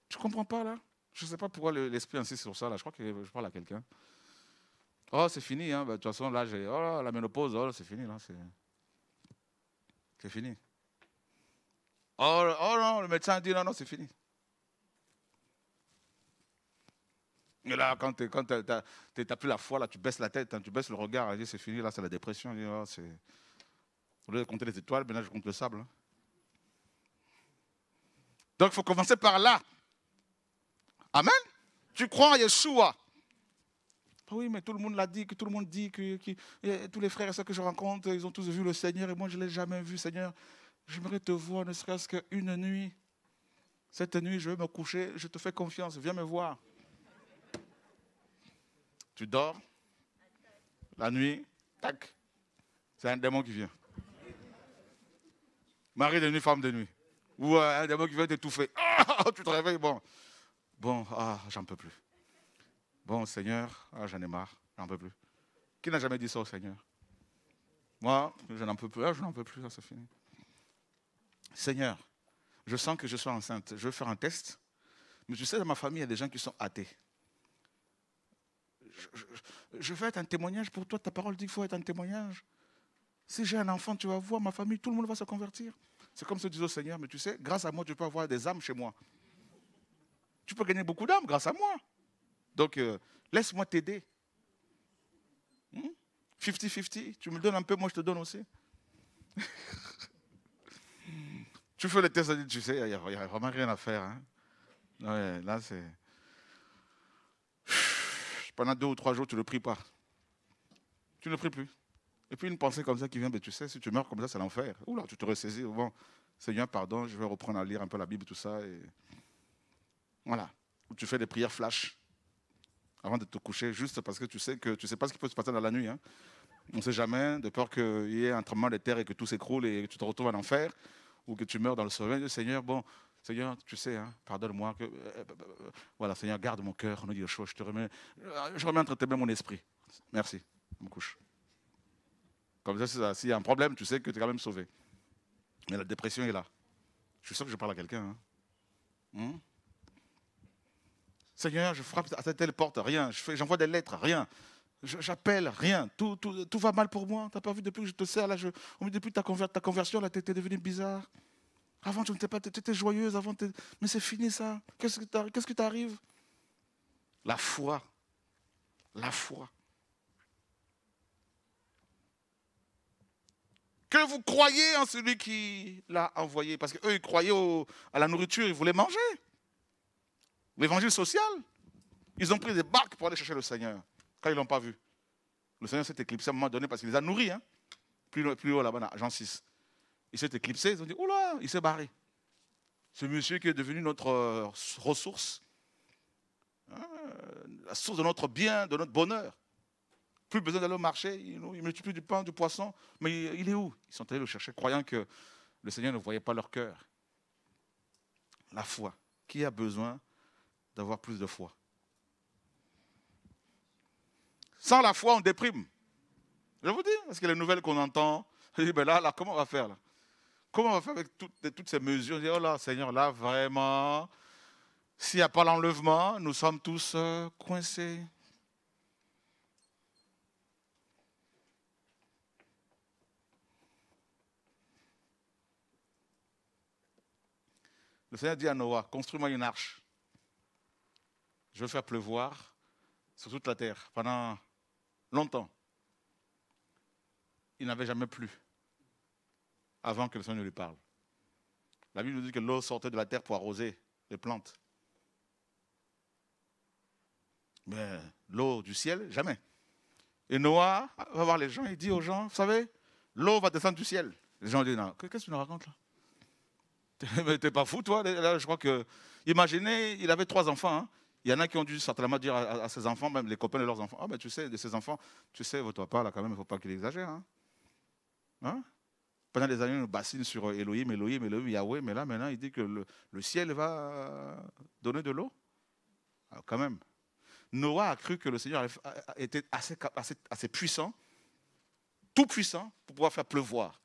tu comprends pas, là Je ne sais pas pourquoi l'esprit insiste sur ça, là. Je crois que je parle à quelqu'un. Oh, c'est fini. Hein. Bah, de toute façon, là, j'ai oh, la ménopause, oh, c'est fini. Là, c'est... c'est fini. Oh, oh, non, le médecin a dit non, non, c'est fini. Et là, quand tu n'as plus la foi, là, tu baisses la tête, hein, tu baisses le regard, c'est fini, là, c'est la dépression. Oh, c'est... Au lieu de compter les étoiles, maintenant, je compte le sable. Hein. Donc, il faut commencer par là. Amen. Tu crois en Yeshua. Ah oui, mais tout le monde l'a dit, que tout le monde dit, que, tous les frères et sœurs que je rencontre, ils ont tous vu le Seigneur et moi je ne l'ai jamais vu, Seigneur. J'aimerais te voir ne serait-ce qu'une nuit. Cette nuit, je vais me coucher, je te fais confiance, viens me voir. Tu dors, la nuit, tac, c'est un démon qui vient. Marie de nuit, femme de nuit. Ou euh, un démon qui vient t'étouffer. (laughs) Ah, tu te réveilles, bon. Bon, ah, j'en peux plus. Bon, Seigneur, ah, j'en ai marre, j'en peux plus. Qui n'a jamais dit ça au Seigneur Moi, je n'en peux plus, ah, je n'en peux plus, ça c'est fini. Seigneur, je sens que je suis enceinte, je veux faire un test, mais tu sais dans ma famille, il y a des gens qui sont athées. Je, veux être un témoignage pour toi, ta parole dit qu'il faut être un témoignage. Si j'ai un enfant, tu vas voir, ma famille, tout le monde va se convertir. C'est comme se disait au Seigneur, mais tu sais, grâce à moi, tu peux avoir des âmes chez moi. Tu peux gagner beaucoup d'âmes grâce à moi. Donc, euh, laisse-moi t'aider. 50-50, hmm? tu me donnes un peu, moi je te donne aussi. (laughs) tu fais le test, tu sais, il n'y a, vraiment rien à faire. Hein. là, c'est. (sighs) Pendant deux ou trois jours, tu ne le pries pas. Tu ne le pries plus. Et puis une pensée comme ça qui vient, mais ben, tu sais, si tu meurs comme ça, c'est l'enfer. Oula, tu te ressaisis. Bon, Seigneur, pardon, je vais reprendre à lire un peu la Bible, tout ça. Et... Voilà. Ou tu fais des prières flash avant de te coucher, juste parce que tu sais que tu sais pas ce qui peut se passer dans la nuit. Hein. On ne sait jamais, de peur qu'il y ait un tremblement de terre et que tout s'écroule et que tu te retrouves en enfer ou que tu meurs dans le sommeil. Seigneur, bon, Seigneur, tu sais, hein, pardonne-moi. Euh, voilà, Seigneur, garde mon cœur. nous dit chaud Je te remets, je remets entre tes mains mon esprit. Merci. Je me couche. Comme ça, s'il y a un problème, tu sais que tu es quand même sauvé. Mais la dépression est là. Je suis sûr que je parle à quelqu'un. Hein. Seigneur, je frappe à telle porte, rien. J'envoie des lettres, rien. J'appelle, rien. Tout, va mal pour moi. tu n'as pas vu depuis que je te sers là, je, depuis ta, conversion, ta conversion, tu es devenu bizarre. Avant, tu n'étais pas, joyeuse. Avant, mais c'est fini ça. Qu'est-ce qui t'arrive La foi, la foi. Que vous croyez en celui qui l'a envoyé, parce qu'eux, ils croyaient à la nourriture, ils voulaient manger. L'évangile social, ils ont pris des barques pour aller chercher le Seigneur quand ils ne l'ont pas vu. Le Seigneur s'est éclipsé à un moment donné parce qu'il les a nourris. Hein. Plus, plus haut là-bas, Jean 6. Il s'est éclipsé, ils ont dit, oula, il s'est barré. Ce monsieur qui est devenu notre euh, ressource, hein, la source de notre bien, de notre bonheur. Plus besoin d'aller au marché, il, tuent plus du pain, du poisson. Mais il est où Ils sont allés le chercher, croyant que le Seigneur ne voyait pas leur cœur. La foi. Qui a besoin d'avoir plus de foi. Sans la foi, on déprime. Je vous dis, parce que les nouvelles qu'on entend, je dis, ben là, là, comment on va faire là Comment on va faire avec toutes, ces mesures Je dis, oh là, Seigneur, là, vraiment, s'il n'y a pas l'enlèvement, nous sommes tous euh, coincés. Le Seigneur dit à Noah, construis-moi une arche je veux faire pleuvoir sur toute la terre pendant longtemps. Il n'avait jamais plu avant que le Seigneur ne lui parle. La Bible nous dit que l'eau sortait de la terre pour arroser les plantes. Mais l'eau du ciel, jamais. Et Noah va voir les gens, il dit aux gens, vous savez, l'eau va descendre du ciel. Les gens disent, non, qu'est-ce que tu nous racontes là (laughs) T'es pas fou, toi là, Je crois que... Imaginez, il avait trois enfants. Hein. Il y en a qui ont dû certainement dire à, ses enfants, même les copains de leurs enfants, ah ben tu sais, de ses enfants, tu sais, votre papa là quand même, il ne faut pas qu'il exagère. Hein. Hein? Pendant des années, on bassine sur euh, Elohim, Elohim, Elohim, Yahweh, mais là maintenant il dit que le, ciel va donner de l'eau. Alors ah, quand même. Noah a cru que le Seigneur était assez, assez, puissant, tout puissant, pour pouvoir faire pleuvoir.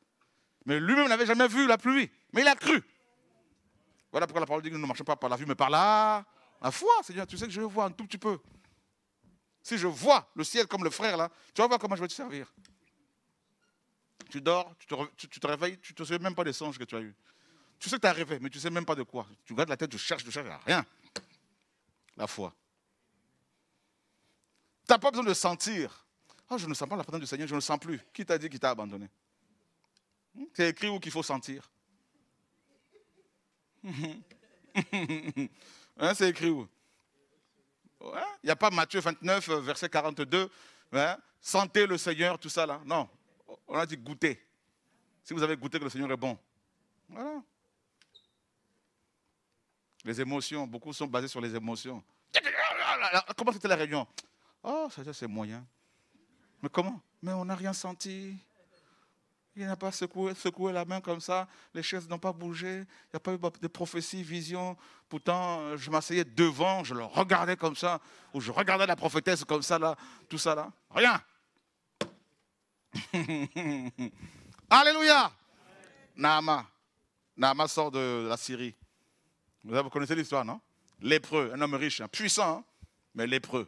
Mais lui-même n'avait jamais vu la pluie, mais il a cru. Voilà pourquoi la parole dit que nous ne marchons pas par la vue, mais par là la foi, Seigneur, tu sais que je vais voir un tout petit peu. Si je vois le ciel comme le frère, là, tu vas voir comment je vais te servir. Tu dors, tu te, réveilles, tu ne te souviens même pas des songes que tu as eus. Tu sais que tu as rêvé, mais tu ne sais même pas de quoi. Tu gardes la tête, tu cherches, tu cherches, rien. La foi. Tu n'as pas besoin de sentir. Ah, je ne sens pas la présence du Seigneur, je ne sens plus. Qui t'a dit qu'il t'a abandonné hmm? C'est écrit où qu'il faut sentir. (laughs) Hein, c'est écrit où hein? Il n'y a pas Matthieu 29, euh, verset 42. Hein? sentez le Seigneur, tout ça là. Non. On a dit goûter. Si vous avez goûté que le Seigneur est bon. Voilà. Les émotions, beaucoup sont basées sur les émotions. (laughs) Comment c'était la réunion Oh, ça, c'est moyen. Mais comment Mais on n'a rien senti. Il n'a pas secoué, la main comme ça, les chaises n'ont pas bougé, il n'y a pas eu de prophétie, vision. Pourtant, euh, je m'asseyais devant, je le regardais comme ça, ou je regardais la prophétesse comme ça, là, tout ça là. Rien. (laughs) Alléluia. Naama. Naama sort de la Syrie. Vous connaissez l'histoire, non Lépreux, un homme riche, puissant, hein, mais lépreux.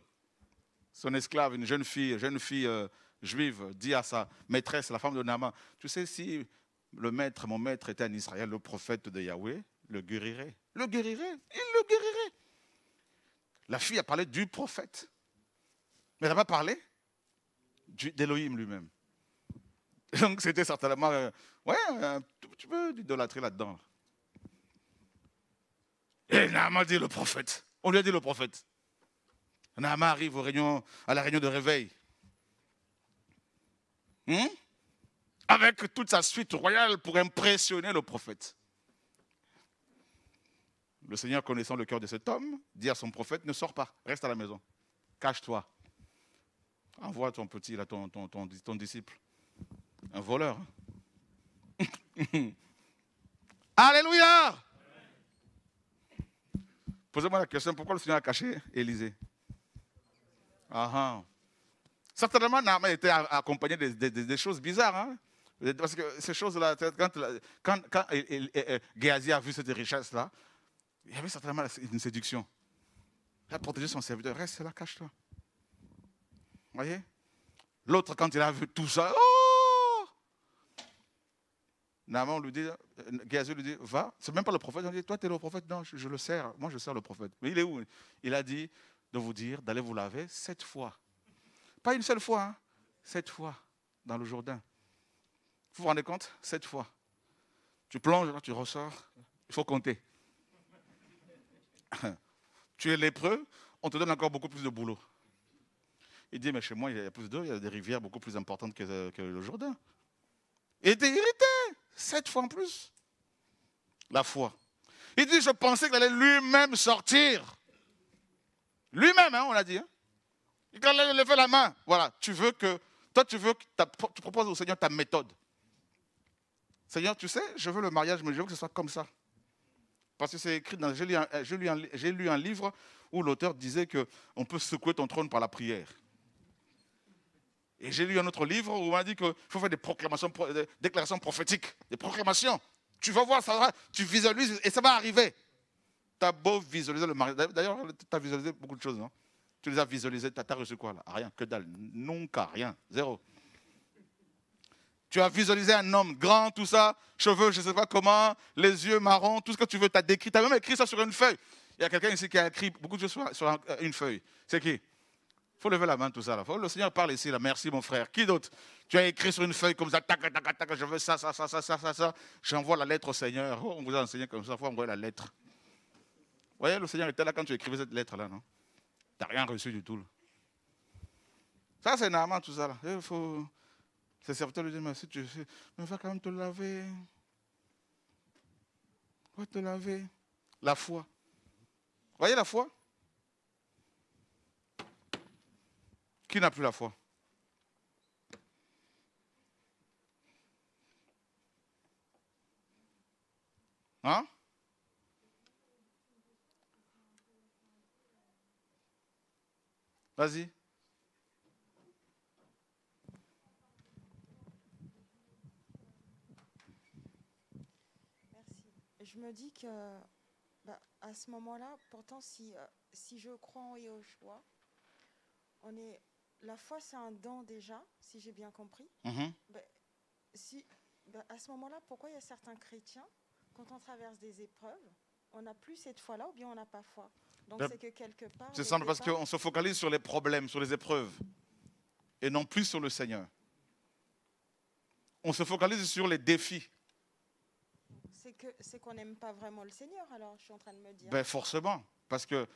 Son esclave, une jeune fille, jeune fille euh, juive dit à sa maîtresse, la femme de Naaman, tu sais, si le maître, mon maître était en Israël, le prophète de Yahweh, le guérirait. Le guérirait, il le guérirait. La fille a parlé du prophète, mais elle n'a pas parlé d'Elohim lui-même. (laughs) Donc c'était certainement, euh, ouais, un petit peu d'idolâtrie là-dedans. Et Naaman dit le prophète. On lui a dit le prophète. Naaman arrive aux réunions, à la réunion de réveil. Hmm? avec toute sa suite royale pour impressionner le prophète. Le Seigneur, connaissant le cœur de cet homme, dit à son prophète, ne sors pas, reste à la maison, cache-toi. Envoie ton petit, là, ton, disciple, un voleur. (laughs) Alléluia Posez-moi la question, pourquoi le Seigneur a caché Élisée ah, ah. Certainement, Naaman était accompagné de, choses bizarres. Hein. parce que ces choses-là, quand, quand, euh, a vu cette richesse-là, il y avait certainement une séduction. Il a protégé son serviteur. Reste là, cache-toi. voyez L'autre, quand il a vu tout ça, oh Naaman lui dit, euh, Géasi lui dit, va. C'est même pas le prophète. Il dit, toi, tu es le prophète. Non, je, je, le sers. Moi, je sers le prophète. Mais il est où Il a dit de vous dire d'aller vous laver sept fois. Pas une seule fois, hein. sept fois dans le Jourdain. Vous vous rendez compte Sept fois. Tu plonges, tu ressors, il faut compter. (laughs) tu es lépreux, on te donne encore beaucoup plus de boulot. Il dit, mais chez moi, il y a plus d'eau, il y a des rivières beaucoup plus importantes que, le Jourdain. Il était irrité, sept fois en plus. La foi. Il dit, je pensais qu'il allait lui-même sortir. Lui-même, hein, on l'a dit. Hein il a levé la main, voilà, tu veux que, toi tu veux que tu proposes au Seigneur ta méthode. Seigneur, tu sais, je veux le mariage, mais je veux que ce soit comme ça. Parce que c'est écrit dans. J'ai lu, un livre où l'auteur disait qu'on peut secouer ton trône par la prière. Et j'ai lu un autre livre où on m'a dit qu'il faut faire des, proclamations, des déclarations prophétiques, des proclamations. Tu vas voir, ça va, tu visualises et ça va arriver. Tu as beau visualiser le mariage. D'ailleurs, tu as visualisé beaucoup de choses, non tu les as visualisés, tu as reçu quoi là Rien, que dalle. non Nunca, rien, zéro. Tu as visualisé un homme grand, tout ça, cheveux, je ne sais pas comment, les yeux marrons, tout ce que tu veux, tu as décrit, tu as même écrit ça sur une feuille. Il y a quelqu'un ici qui a écrit beaucoup de choses sur euh, une feuille. C'est qui Il faut lever la main, tout ça. Là. fois, le Seigneur parle ici, là. Merci, mon frère. Qui d'autre Tu as écrit sur une feuille comme ça, tac, tac, tac, je veux ça, ça, ça, ça, ça, ça, ça. J'envoie la lettre au Seigneur. Oh, on vous a enseigné comme ça, il faut envoyer la lettre. Vous voyez, le Seigneur était là quand tu écrivais cette lettre-là, non rien reçu du tout. Ça, c'est normal, tout ça. Là. Il faut... C'est certain de dire, mais si tu mais va quand même te laver. Va te laver. La foi. Voyez la foi Qui n'a plus la foi Hein Vas-y. Merci. Je me dis que bah, à ce moment-là, pourtant, si, euh, si je crois en Yahushua, on est, la foi, c'est un don déjà, si j'ai bien compris. Mm-hmm. Bah, si, bah, à ce moment-là, pourquoi il y a certains chrétiens, quand on traverse des épreuves, on n'a plus cette foi-là ou bien on n'a pas foi donc c'est simple parce qu'on se focalise sur les problèmes, sur les épreuves, et non plus sur le Seigneur. On se focalise sur les défis. C'est qu'on n'aime pas vraiment le Seigneur, alors je suis en train de me dire. Ben forcément, parce que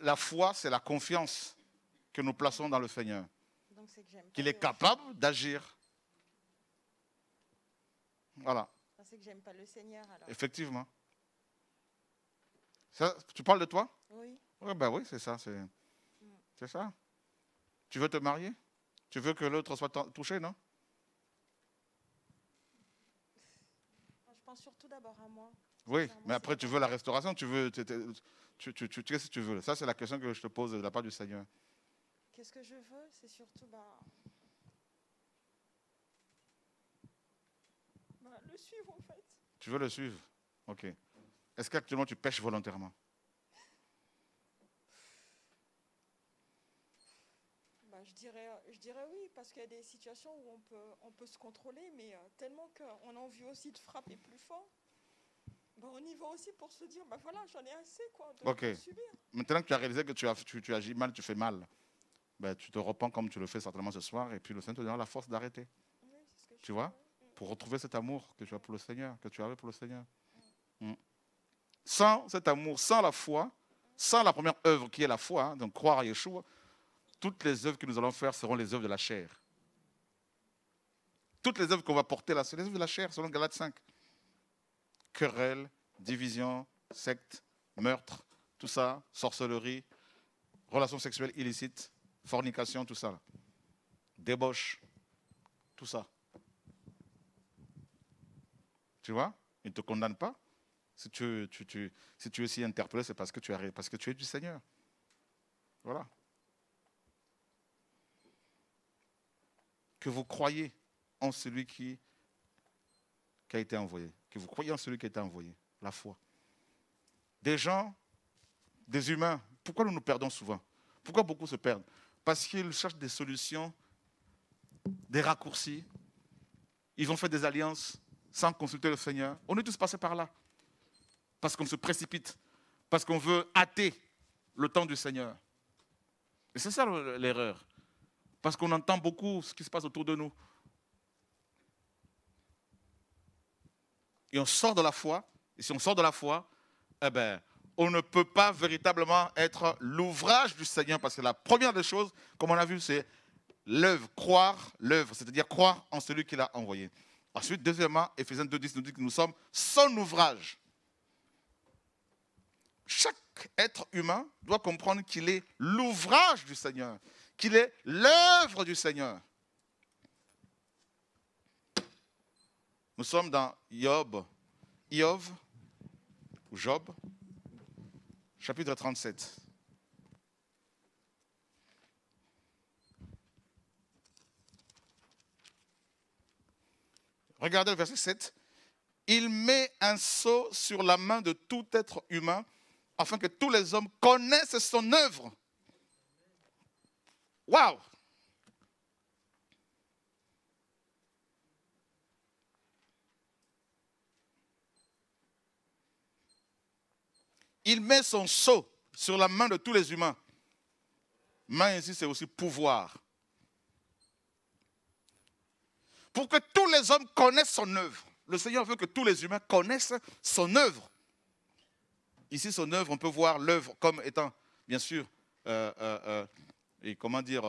la foi, c'est la confiance que nous plaçons dans le Seigneur, qu'il est capable d'agir. Voilà. C'est que j'aime pas le Seigneur Effectivement tu parles de toi Oui. Ouais, bah oui, c'est ça. C'est ça. Tu veux te marier Tu veux que l'autre soit touché, non Je pense surtout d'abord à moi. Oui, mais après, tu veux la restauration, tu veux. qu'est-ce que tu veux Ça, c'est la question que je te pose de la part du Seigneur. Qu'est-ce que je veux C'est surtout. Bah, bah, le suivre, en fait. Tu veux le suivre Ok. Est-ce qu'actuellement tu pêches volontairement bah, je, dirais, euh, je dirais oui, parce qu'il y a des situations où on peut, on peut se contrôler, mais euh, tellement qu'on a envie aussi de frapper plus fort. on y va aussi pour se dire, bah voilà, j'en ai assez quoi, de subir. Maintenant que tu as réalisé que tu, agis mal, tu fais mal, bah, tu te repens comme tu le fais certainement ce soir, et puis le Seigneur te donnera la force d'arrêter. tu vois, pour retrouver cet amour que tu as pour le Seigneur, que tu avais pour le Seigneur. Sans cet amour, sans la foi, sans la première œuvre qui est la foi, hein, donc croire à Yeshua, toutes les œuvres que nous allons faire seront les œuvres de la chair. Toutes les œuvres qu'on va porter là, c'est les œuvres de la chair, selon Galate 5. Querelle, division, secte, meurtre, tout ça, sorcellerie, relations sexuelles illicites, fornication, tout ça. Débauche, tout ça. Tu vois Il ne te condamne pas. Si tu, si tu es si interpellé, c'est parce que tu parce que tu es du Seigneur. Voilà. Que vous croyez en celui qui, qui a été envoyé. Que vous croyez en celui qui a été envoyé. La foi. Des gens, des humains. Pourquoi nous nous perdons souvent Pourquoi beaucoup se perdent Parce qu'ils cherchent des solutions, des raccourcis. Ils ont fait des alliances sans consulter le Seigneur. On est tous passés par là parce qu'on se précipite, parce qu'on veut hâter le temps du Seigneur. Et c'est ça l'erreur. Parce qu'on entend beaucoup ce qui se passe autour de nous. Et on sort de la foi. Et si on sort de la foi, eh ben, on ne peut pas véritablement être l'ouvrage du Seigneur. Parce que la première des choses, comme on a vu, c'est l'œuvre, croire l'œuvre, c'est-à-dire croire en celui qui l'a envoyé. Ensuite, deuxièmement, Ephésiens 2.10 nous dit que nous sommes son ouvrage chaque être humain doit comprendre qu'il est l'ouvrage du Seigneur, qu'il est l'œuvre du Seigneur. Nous sommes dans Job, Job, ou Job, chapitre 37. Regardez le verset 7. Il met un sceau sur la main de tout être humain afin que tous les hommes connaissent son œuvre. Waouh Il met son sceau sur la main de tous les humains. Main ici, c'est aussi pouvoir. Pour que tous les hommes connaissent son œuvre. Le Seigneur veut que tous les humains connaissent son œuvre. Ici, son œuvre, on peut voir l'œuvre comme étant, bien sûr, euh, euh, euh, et comment dire,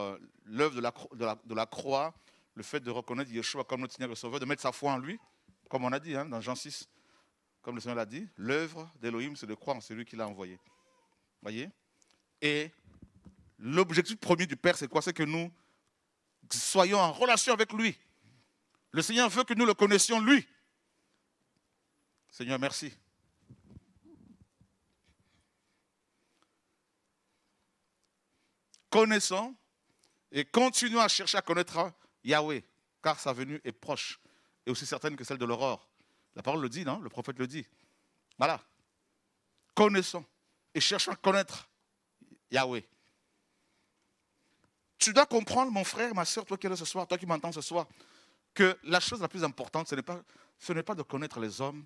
l'œuvre de la, croix, le fait de reconnaître Yeshua comme notre Seigneur et Sauveur, de mettre sa foi en lui, comme on a dit hein, dans Jean 6, comme le Seigneur l'a dit, l'œuvre d'Élohim, c'est de croire en celui qui l'a envoyé. Voyez Et l'objectif premier du Père, c'est quoi C'est que nous soyons en relation avec lui. Le Seigneur veut que nous le connaissions, lui. Seigneur, merci connaissons et continuons à chercher à connaître Yahweh, car sa venue est proche et aussi certaine que celle de l'aurore. La parole le dit, non Le prophète le dit. Voilà. Connaissons et cherchons à connaître Yahweh. Tu dois comprendre, mon frère, ma soeur, toi qui es là ce soir, toi qui m'entends ce soir, que la chose la plus importante, ce n'est pas, ce n'est pas de connaître les hommes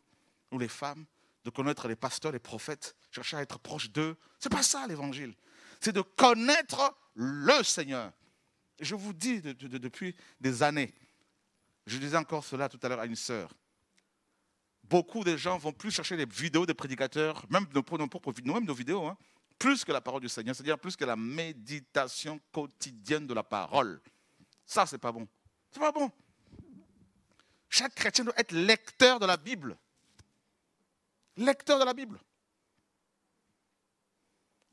ou les femmes, de connaître les pasteurs, les prophètes, chercher à être proche d'eux. Ce n'est pas ça l'évangile c'est de connaître le Seigneur. Je vous dis depuis des années, je disais encore cela tout à l'heure à une sœur, beaucoup de gens vont plus chercher les vidéos des prédicateurs, même nos, propres vidéos, nos vidéos, hein, plus que la parole du Seigneur, c'est-à-dire plus que la méditation quotidienne de la parole. Ça, c'est pas bon. C'est pas bon. Chaque chrétien doit être lecteur de la Bible. Lecteur de la Bible.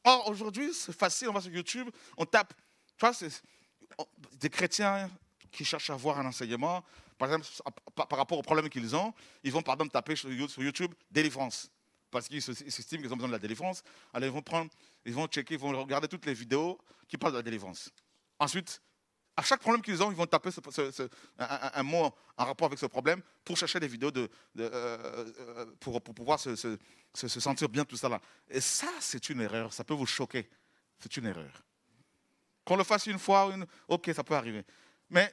Or, aujourd'hui, c'est facile, on va sur YouTube, on tape. Tu vois, c'est des chrétiens qui cherchent à avoir un enseignement, par exemple, par, rapport aux problèmes qu'ils ont, ils vont, par exemple, taper sur, YouTube délivrance. Parce qu'ils s'estiment qu'ils ont besoin de la délivrance. Alors, ils vont prendre, ils vont checker, ils vont regarder toutes les vidéos qui parlent de la délivrance. Ensuite, à chaque problème qu'ils ont, ils vont taper un, mot en rapport avec ce problème pour chercher des vidéos euh, euh, pour, pouvoir se, sentir bien, tout ça là. Et ça, c'est une erreur. Ça peut vous choquer. C'est une erreur. Qu'on le fasse une fois, une... ok, ça peut arriver. Mais,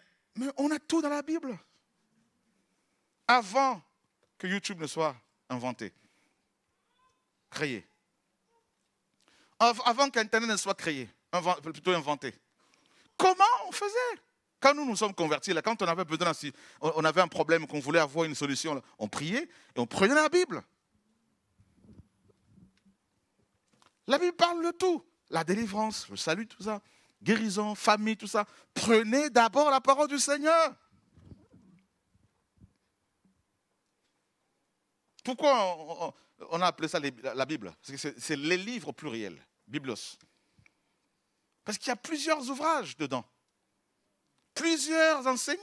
on a tout dans la Bible. Avant que YouTube ne soit inventé, créé. Avant qu'Internet ne soit créé, plutôt inventé. Comment faisait. Quand nous nous sommes convertis, quand on avait besoin, si on avait un problème, qu'on voulait avoir une solution, on priait et on prenait la Bible. La Bible parle de tout. La délivrance, le salut, tout ça. Guérison, famille, tout ça. Prenez d'abord la parole du Seigneur. Pourquoi on a appelé ça la Bible Parce que C'est les livres pluriels, Biblos. Parce qu'il y a plusieurs ouvrages dedans plusieurs enseignants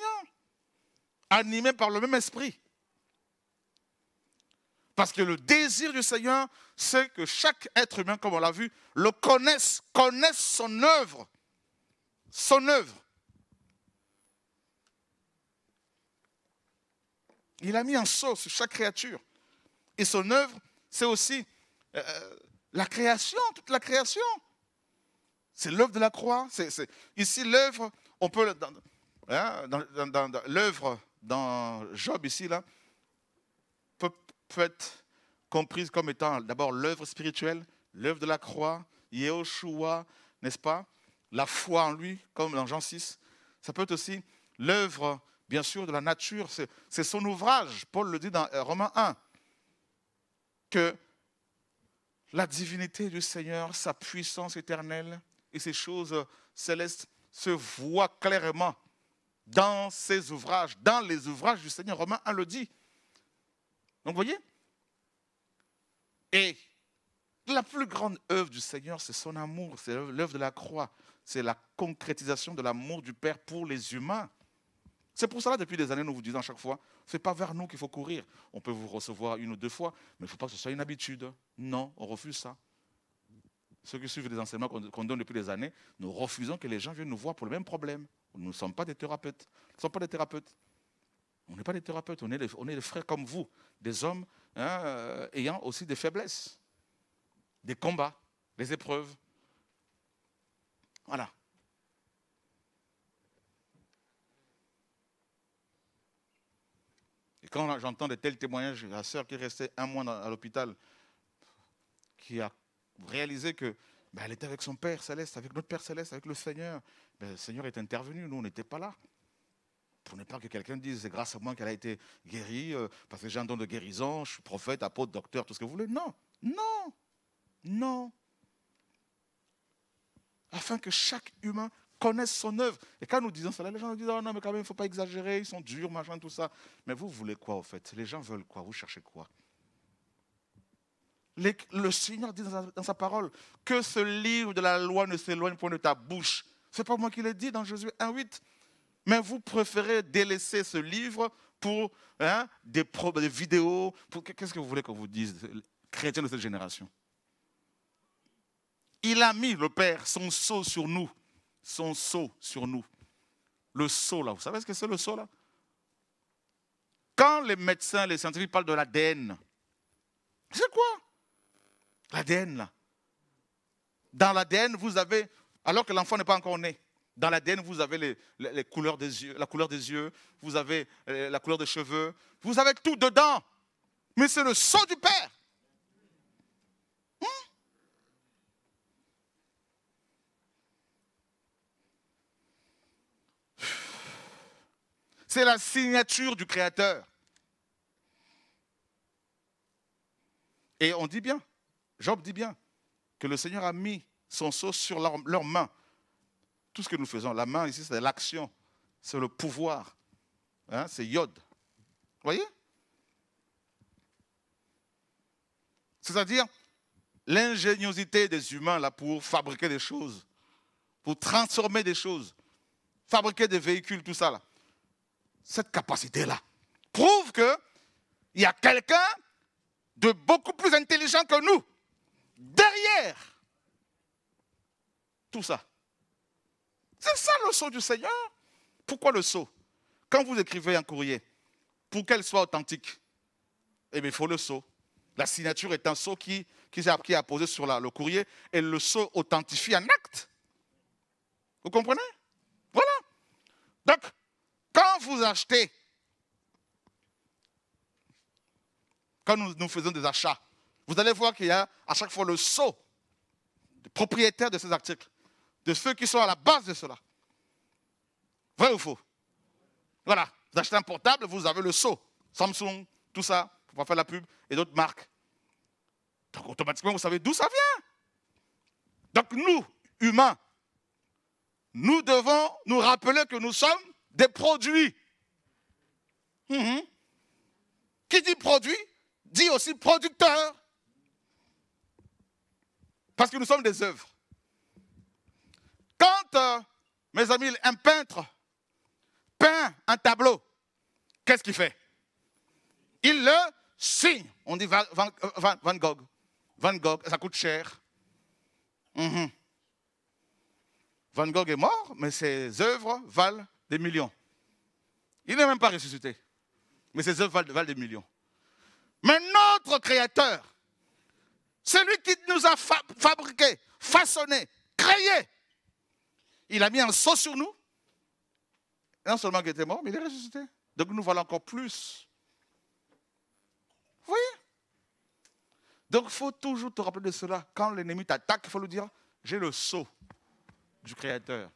animés par le même esprit. Parce que le désir du Seigneur, c'est que chaque être humain, comme on l'a vu, le connaisse, connaisse son œuvre. Son œuvre. Il a mis en sauce chaque créature. Et son œuvre, c'est aussi euh, la création, toute la création. C'est l'œuvre de la croix. C'est, ici l'œuvre on peut, hein, dans, l'œuvre dans Job ici, là, peut, être comprise comme étant d'abord l'œuvre spirituelle, l'œuvre de la croix, Yehoshua, n'est-ce pas La foi en lui, comme dans Jean 6. Ça peut être aussi l'œuvre, bien sûr, de la nature. C'est son ouvrage, Paul le dit dans euh, Romains 1, que la divinité du Seigneur, sa puissance éternelle et ses choses euh, célestes se voit clairement dans ses ouvrages, dans les ouvrages du Seigneur. Romain 1 le dit. Donc, vous voyez Et la plus grande œuvre du Seigneur, c'est son amour, c'est l'œuvre de la croix, c'est la concrétisation de l'amour du Père pour les humains. C'est pour cela, depuis des années, nous vous disons à chaque fois, c'est pas vers nous qu'il faut courir. On peut vous recevoir une ou deux fois, mais il ne faut pas que ce soit une habitude. Non, on refuse ça ceux qui suivent les enseignements qu'on donne depuis des années, nous refusons que les gens viennent nous voir pour le même problème. Nous ne sommes pas des thérapeutes. Nous ne sommes pas des thérapeutes. On n'est pas des thérapeutes, on est des, frères comme vous, des hommes hein, euh, ayant aussi des faiblesses, des combats, des épreuves. Voilà. Et quand j'entends de tels témoignages, la sœur qui est restée un mois à l'hôpital, qui a réaliser que ben, elle était avec son Père céleste, avec notre Père céleste, avec le Seigneur. Ben, le Seigneur est intervenu, nous, on n'était pas là. Pour ne pas que quelqu'un dise, c'est grâce à moi qu'elle a été guérie, euh, parce que j'ai un don de guérison, je suis prophète, apôtre, docteur, tout ce que vous voulez. Non, non, non. Afin que chaque humain connaisse son œuvre. Et quand nous disons cela, les gens nous disent oh non, mais quand même, il ne faut pas exagérer, ils sont durs, machin, tout ça. Mais vous voulez quoi, au fait Les gens veulent quoi Vous cherchez quoi le Seigneur dit dans sa, parole que ce livre de la loi ne s'éloigne point de ta bouche. Ce n'est pas moi qui l'ai dit dans Jésus 1.8. Mais vous préférez délaisser ce livre pour hein, des, des, vidéos. Qu'est-ce que vous voulez qu'on vous dise, chrétiens de cette génération Il a mis, le Père, son sceau sur nous. Son sceau sur nous. Le sceau, là. Vous savez ce que c'est le sceau, là Quand les médecins, les scientifiques parlent de l'ADN, c'est quoi L'ADN, là. Dans l'ADN, vous avez, alors que l'enfant n'est pas encore né, dans l'ADN, vous avez les, couleurs des yeux, la couleur des yeux, vous avez euh, la couleur des cheveux, vous avez tout dedans. Mais c'est le sang du Père. Hein? C'est la signature du Créateur. Et on dit bien, Job dit bien que le Seigneur a mis son sceau sur leurs leur main. Tout ce que nous faisons, la main ici, c'est l'action, c'est le pouvoir, hein, c'est Yod. Vous voyez C'est-à-dire l'ingéniosité des humains là, pour fabriquer des choses, pour transformer des choses, fabriquer des véhicules, tout ça. Là. Cette capacité-là prouve qu'il y a quelqu'un de beaucoup plus intelligent que nous derrière tout ça. C'est ça le sceau du Seigneur. Pourquoi le sceau Quand vous écrivez un courrier, pour qu'elle soit authentique, eh il faut le sceau. La signature est un sceau qui, qui, qui à poser sur le courrier et le sceau authentifie un acte. Vous comprenez Voilà. Donc, quand vous achetez, quand nous faisons des achats, vous allez voir qu'il y a à chaque fois le sceau des propriétaires de ces articles, de ceux qui sont à la base de cela. Vrai ou faux Voilà, vous achetez un portable, vous avez le sceau. Samsung, tout ça, pour faire la pub, et d'autres marques. Donc automatiquement, vous savez d'où ça vient. Donc nous, humains, nous devons nous rappeler que nous sommes des produits. Hum, hum. Qui dit produit dit aussi producteur. Parce que nous sommes des œuvres. Quand, euh, mes amis, un peintre peint un tableau, qu'est-ce qu'il fait Il le signe. On dit Van, Van, Gogh. Van Gogh, ça coûte cher. Mhm. Van Gogh est mort, mais ses œuvres valent des millions. Il n'est même pas ressuscité, mais ses œuvres valent des millions. Mais notre Créateur, c'est lui qui nous a fabriqué, fabriqués, façonnés, créés. Il a mis un sceau sur nous. Non seulement qu'il était mort, mais il est ressuscité. Donc nous voilà encore plus. Vous voyez Donc il faut toujours te rappeler de cela. Quand l'ennemi t'attaque, il faut lui dire, j'ai le sceau du Créateur.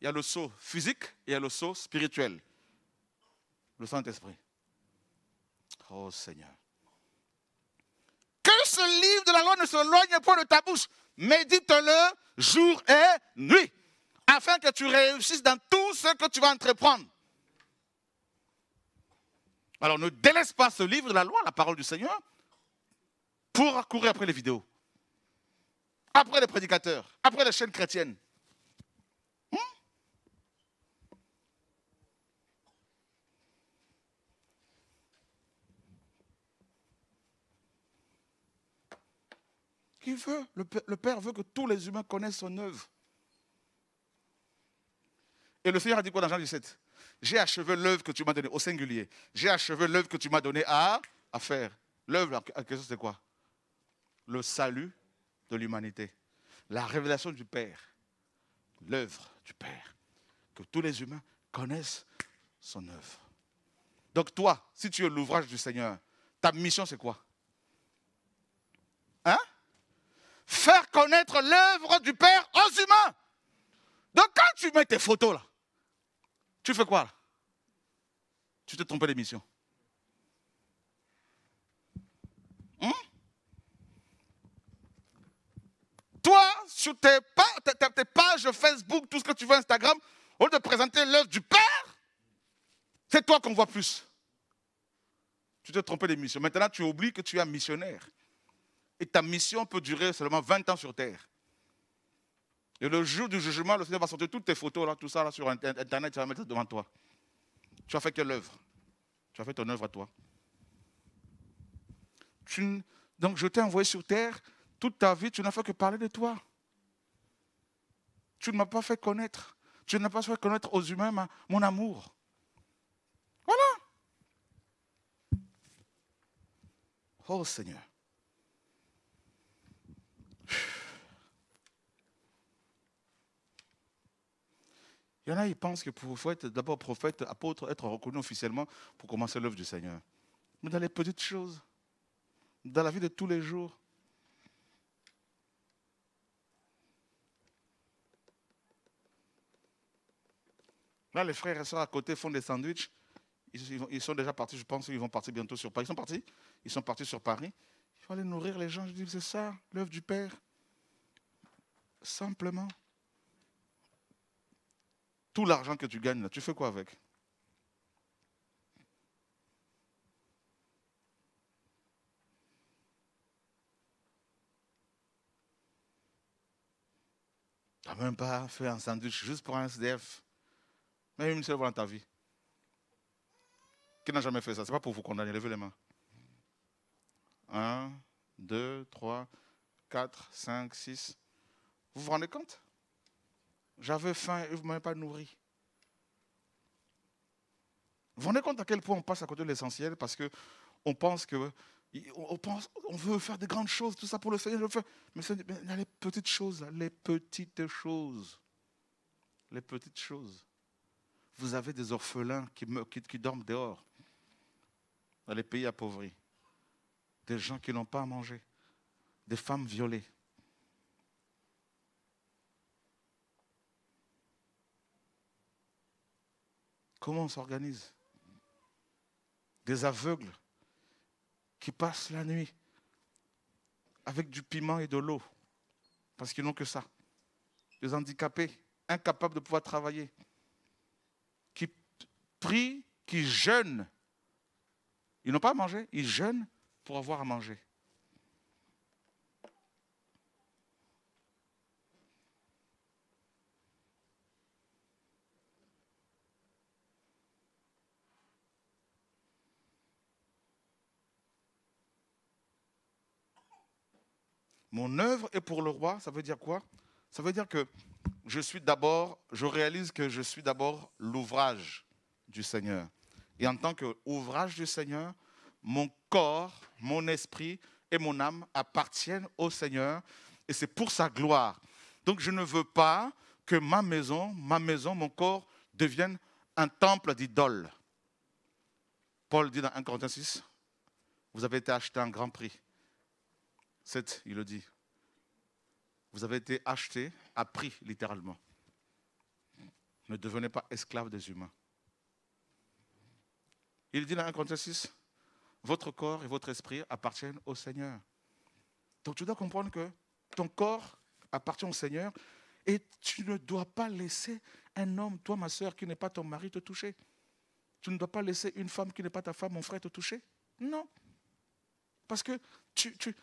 Il y a le sceau physique et il y a le sceau spirituel. Le Saint-Esprit. Oh Seigneur ce livre de la loi ne se loigne point de ta bouche. Médite-le jour et nuit, afin que tu réussisses dans tout ce que tu vas entreprendre. Alors ne délaisse pas ce livre de la loi, la parole du Seigneur, pour courir après les vidéos, après les prédicateurs, après les chaînes chrétiennes. veut. Le, Père veut que tous les humains connaissent son œuvre. Et le Seigneur a dit quoi dans Jean 17 J'ai achevé l'œuvre que tu m'as donnée au singulier. J'ai achevé l'œuvre que tu m'as donnée à, à faire. L'œuvre, c'est quoi Le salut de l'humanité. La révélation du Père. L'œuvre du Père. Que tous les humains connaissent son œuvre. Donc toi, si tu es l'ouvrage du Seigneur, ta mission, c'est quoi Hein faire connaître l'œuvre du Père aux humains. Donc quand tu mets tes photos là, tu fais quoi là Tu te trompes d'émission. Hein? Toi, sur tes, pages Facebook, tout ce que tu veux, Instagram, au lieu de présenter l'œuvre du Père, c'est toi qu'on voit plus. Tu te trompé d'émission. Maintenant, tu oublies que tu es un missionnaire. Et ta mission peut durer seulement 20 ans sur terre. Et le jour du jugement, le Seigneur va sortir toutes tes photos, là, tout ça là, sur Internet, tu vas mettre devant toi. Tu as fait quelle œuvre Tu as fait ton œuvre à toi. donc je t'ai envoyé sur terre, toute ta vie, tu n'as fait que parler de toi. Tu ne m'as pas fait connaître. Tu n'as pas fait connaître aux humains mon amour. Voilà. Oh Seigneur. Il y en a, qui pensent que pour être d'abord prophète, apôtre, être reconnu officiellement pour commencer l'œuvre du Seigneur. Mais dans les petites choses, dans la vie de tous les jours, Là, les frères et sœurs à côté font des sandwichs. Ils, sont déjà partis, je pense qu'ils vont partir bientôt sur Paris. Ils sont partis Ils sont partis sur Paris. Il faut aller nourrir les gens. Je dis, c'est ça, l'œuvre du Père. Simplement. Tout l'argent que tu gagnes là, tu fais quoi avec Tu n'as même pas fait un sandwich juste pour un SDF. Même une seule fois dans ta vie. Qui n'a jamais fait ça Ce n'est pas pour vous condamner. Levez les mains. Un, deux, trois, quatre, cinq, six. Vous vous rendez compte j'avais faim et vous ne m'avez pas nourri. Vous vous rendez compte à quel point on passe à côté de l'essentiel parce qu'on pense que on, pense, on veut faire des grandes choses, tout ça pour le Seigneur. Mais il les petites choses, les petites choses. Les petites choses. Vous avez des orphelins qui, qui dorment dehors, dans les pays appauvris. Des gens qui n'ont pas à manger. Des femmes violées. Comment on s'organise Des aveugles qui passent la nuit avec du piment et de l'eau, parce qu'ils n'ont que ça. Des handicapés, incapables de pouvoir travailler, qui prient, qui jeûnent. Ils n'ont pas à manger, ils jeûnent pour avoir à manger. Mon œuvre est pour le roi, ça veut dire quoi Ça veut dire que je suis d'abord, je réalise que je suis d'abord l'ouvrage du Seigneur. Et en tant qu'ouvrage du Seigneur, mon corps, mon esprit et mon âme appartiennent au Seigneur et c'est pour sa gloire. Donc je ne veux pas que ma maison, ma maison, mon corps devienne un temple d'idole. Paul dit dans 1 Corinthiens 6, vous avez été acheté à un grand prix. 7, il le dit. Vous avez été achetés à prix, littéralement. Ne devenez pas esclave des humains. Il dit dans 1 Corinthiens 6, votre corps et votre esprit appartiennent au Seigneur. Donc tu dois comprendre que ton corps appartient au Seigneur et tu ne dois pas laisser un homme, toi ma soeur, qui n'est pas ton mari, te toucher. Tu ne dois pas laisser une femme qui n'est pas ta femme, mon frère, te toucher. Non. Parce que tu, tu,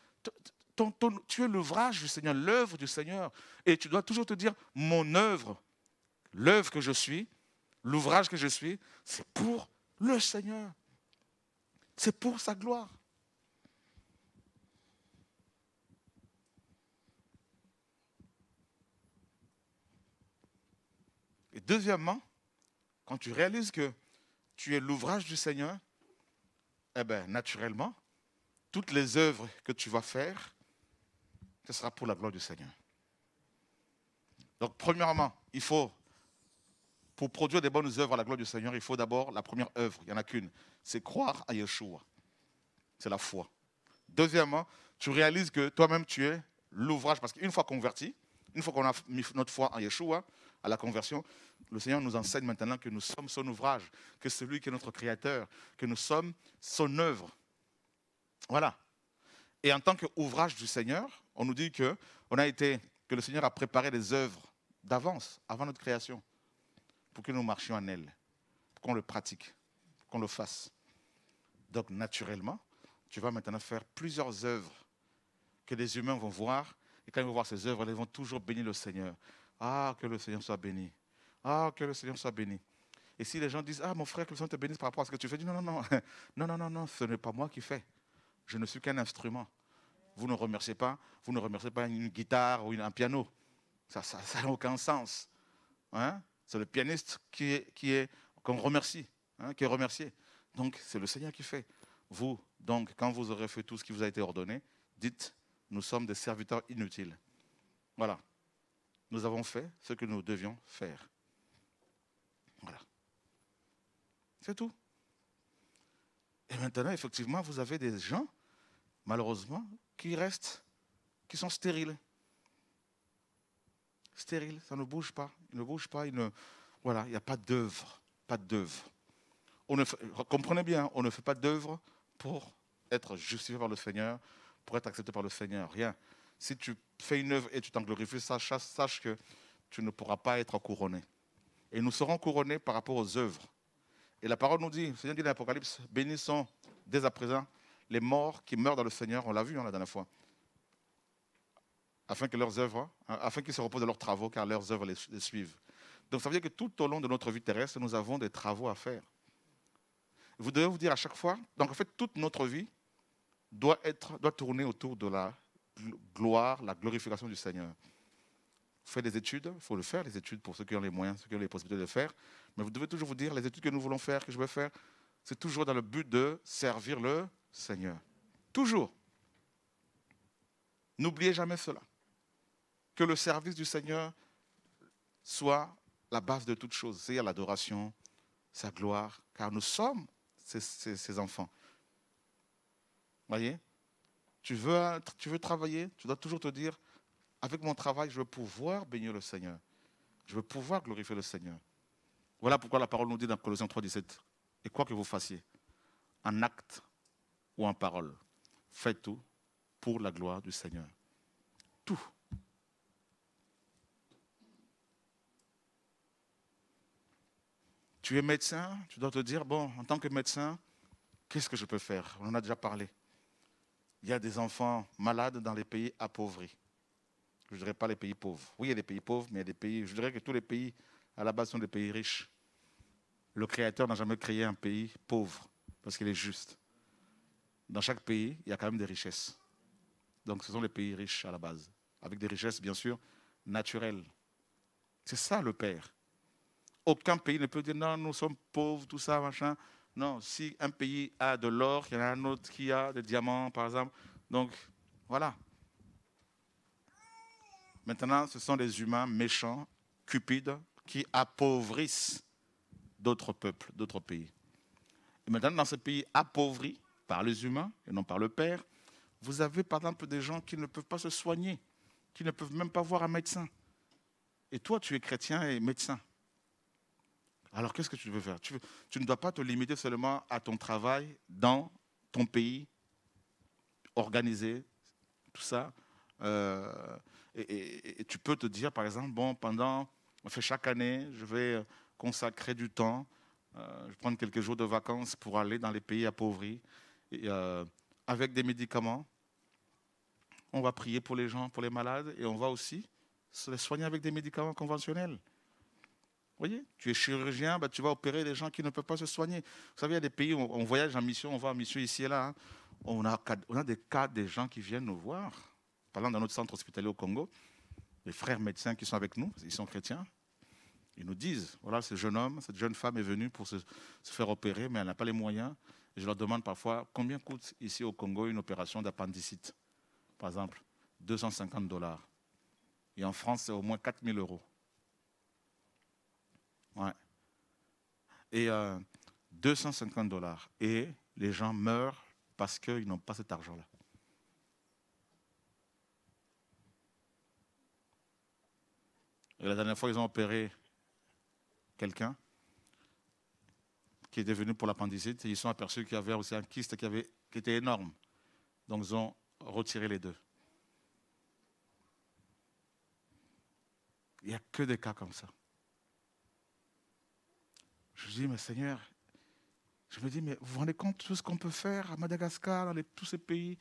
tu es l'ouvrage du Seigneur, l'œuvre du Seigneur. Et tu dois toujours te dire, mon œuvre, l'œuvre que je suis, l'ouvrage que je suis, c'est pour le Seigneur. C'est pour sa gloire. Et deuxièmement, quand tu réalises que tu es l'ouvrage du Seigneur, eh bien, naturellement, toutes les œuvres que tu vas faire, ce sera pour la gloire du Seigneur. Donc, premièrement, il faut, pour produire des bonnes œuvres à la gloire du Seigneur, il faut d'abord la première œuvre, il n'y en a qu'une, c'est croire à Yeshua. C'est la foi. Deuxièmement, tu réalises que toi-même, tu es l'ouvrage, parce qu'une fois converti, une fois qu'on a mis notre foi en Yeshua, à la conversion, le Seigneur nous enseigne maintenant que nous sommes son ouvrage, que celui qui est notre créateur, que nous sommes son œuvre. Voilà. Et en tant qu'ouvrage du Seigneur, on nous dit que, le Seigneur a préparé des œuvres d'avance, avant notre création, pour que nous marchions en elles, qu'on le pratique, qu'on le fasse. Donc naturellement, tu vas maintenant faire plusieurs œuvres que les humains vont voir. Et quand ils vont voir ces œuvres, ils vont toujours bénir le Seigneur. Ah, que le Seigneur soit béni. Ah, que le Seigneur soit béni. Et si les gens disent, ah, mon frère, que le Seigneur te bénisse par rapport à ce que tu fais, dis, non, non, non, (laughs) non, non, non, non, ce n'est pas moi qui fais. Je ne suis qu'un instrument. Vous ne remerciez pas, vous ne remerciez pas une guitare ou un piano. Ça n'a aucun sens. Hein. c'est le pianiste qui est, qui est, qu'on remercie, hein, qui est remercié. Donc c'est le Seigneur qui fait. Vous, donc, quand vous aurez fait tout ce qui vous a été ordonné, dites, nous sommes des serviteurs inutiles. Voilà. Nous avons fait ce que nous devions faire. Voilà. C'est tout. Et maintenant, effectivement, vous avez des gens, malheureusement, qui restent, qui sont stériles. Stériles, ça ne bouge pas. il ne bouge pas. Voilà, il n'y a pas d'œuvre. Pas d'œuvre. Comprenez bien, on ne fait pas d'œuvre pour être justifié par le Seigneur, pour être accepté par le Seigneur. Rien. Si tu fais une œuvre et tu t'en glorifies, sache que tu ne pourras pas être couronné. Et nous serons couronnés par rapport aux œuvres et la parole nous dit, le Seigneur dit dans l'Apocalypse, bénissons dès à présent les morts qui meurent dans le Seigneur, on l'a vu hein, la dernière fois, afin que leurs œuvres, hein, afin qu'ils se reposent de leurs travaux, car leurs œuvres les, suivent. Donc ça veut dire que tout au long de notre vie terrestre, nous avons des travaux à faire. Vous devez vous dire à chaque fois, donc en fait, toute notre vie doit, être, doit tourner autour de la gloire, la glorification du Seigneur faites des études, il faut le faire, les études pour ceux qui ont les moyens, ceux qui ont les possibilités de le faire. Mais vous devez toujours vous dire, les études que nous voulons faire, que je veux faire, c'est toujours dans le but de servir le Seigneur. Toujours. N'oubliez jamais cela. Que le service du Seigneur soit la base de toute chose, c'est-à-dire l'adoration, sa gloire, car nous sommes ses, enfants. ses enfants. Voyez tu veux, tu veux travailler, tu dois toujours te dire, avec mon travail, je veux pouvoir bénir le Seigneur. Je veux pouvoir glorifier le Seigneur. Voilà pourquoi la parole nous dit dans Colossiens 3,17 :« et quoi que vous fassiez, en acte ou en parole, faites tout pour la gloire du Seigneur. Tout. Tu es médecin, tu dois te dire, bon, en tant que médecin, qu'est-ce que je peux faire On en a déjà parlé. Il y a des enfants malades dans les pays appauvris je ne dirais pas les pays pauvres. Oui, il y a des pays pauvres, mais il y a des pays, je dirais que tous les pays, à la base, sont des pays riches. Le Créateur n'a jamais créé un pays pauvre, parce qu'il est juste. Dans chaque pays, il y a quand même des richesses. Donc ce sont les pays riches à la base, avec des richesses, bien sûr, naturelles. C'est ça le Père. Aucun pays ne peut dire non, nous sommes pauvres, tout ça, machin. Non, si un pays a de l'or, il y en a un autre qui a des diamants, par exemple. Donc, voilà. Maintenant, ce sont des humains méchants, cupides, qui appauvrissent d'autres peuples, d'autres pays. Et maintenant, dans ce pays appauvri par les humains et non par le Père, vous avez par exemple des gens qui ne peuvent pas se soigner, qui ne peuvent même pas voir un médecin. Et toi, tu es chrétien et médecin. Alors qu'est-ce que tu veux faire tu, ne dois pas te limiter seulement à ton travail dans ton pays, organisé, tout ça. Euh, et, tu peux te dire, par exemple, bon, pendant, on fait chaque année, je vais consacrer du temps, euh, je vais prendre quelques jours de vacances pour aller dans les pays appauvris, euh, avec des médicaments. On va prier pour les gens, pour les malades, et on va aussi se les soigner avec des médicaments conventionnels. Vous voyez, tu es chirurgien, bah, tu vas opérer les gens qui ne peuvent pas se soigner. Vous savez, il y a des pays où on voyage en mission, on va en mission ici et là. Hein. On, a, on a des cas des gens qui viennent nous voir parlant dans notre centre hospitalier au Congo, les frères médecins qui sont avec nous, ils sont chrétiens, ils nous disent, voilà, ce jeune homme, cette jeune femme est venue pour se, faire opérer, mais elle n'a pas les moyens. je leur demande parfois, combien coûte ici au Congo une opération d'appendicite Par exemple, 250 dollars. Et en France, c'est au moins 4000 euros. Ouais. Et 250 euh, dollars. Et les gens meurent parce qu'ils n'ont pas cet argent-là. Et la dernière fois, ils ont opéré quelqu'un qui était venu pour l'appendicite. Ils sont aperçus qu'il y avait aussi un kyste qui, était énorme. Donc, ils ont retiré les deux. Il n'y a que des cas comme ça. Je dis, mais Seigneur, je me dis, mais vous vous rendez compte de tout ce qu'on peut faire à Madagascar, dans tous ces pays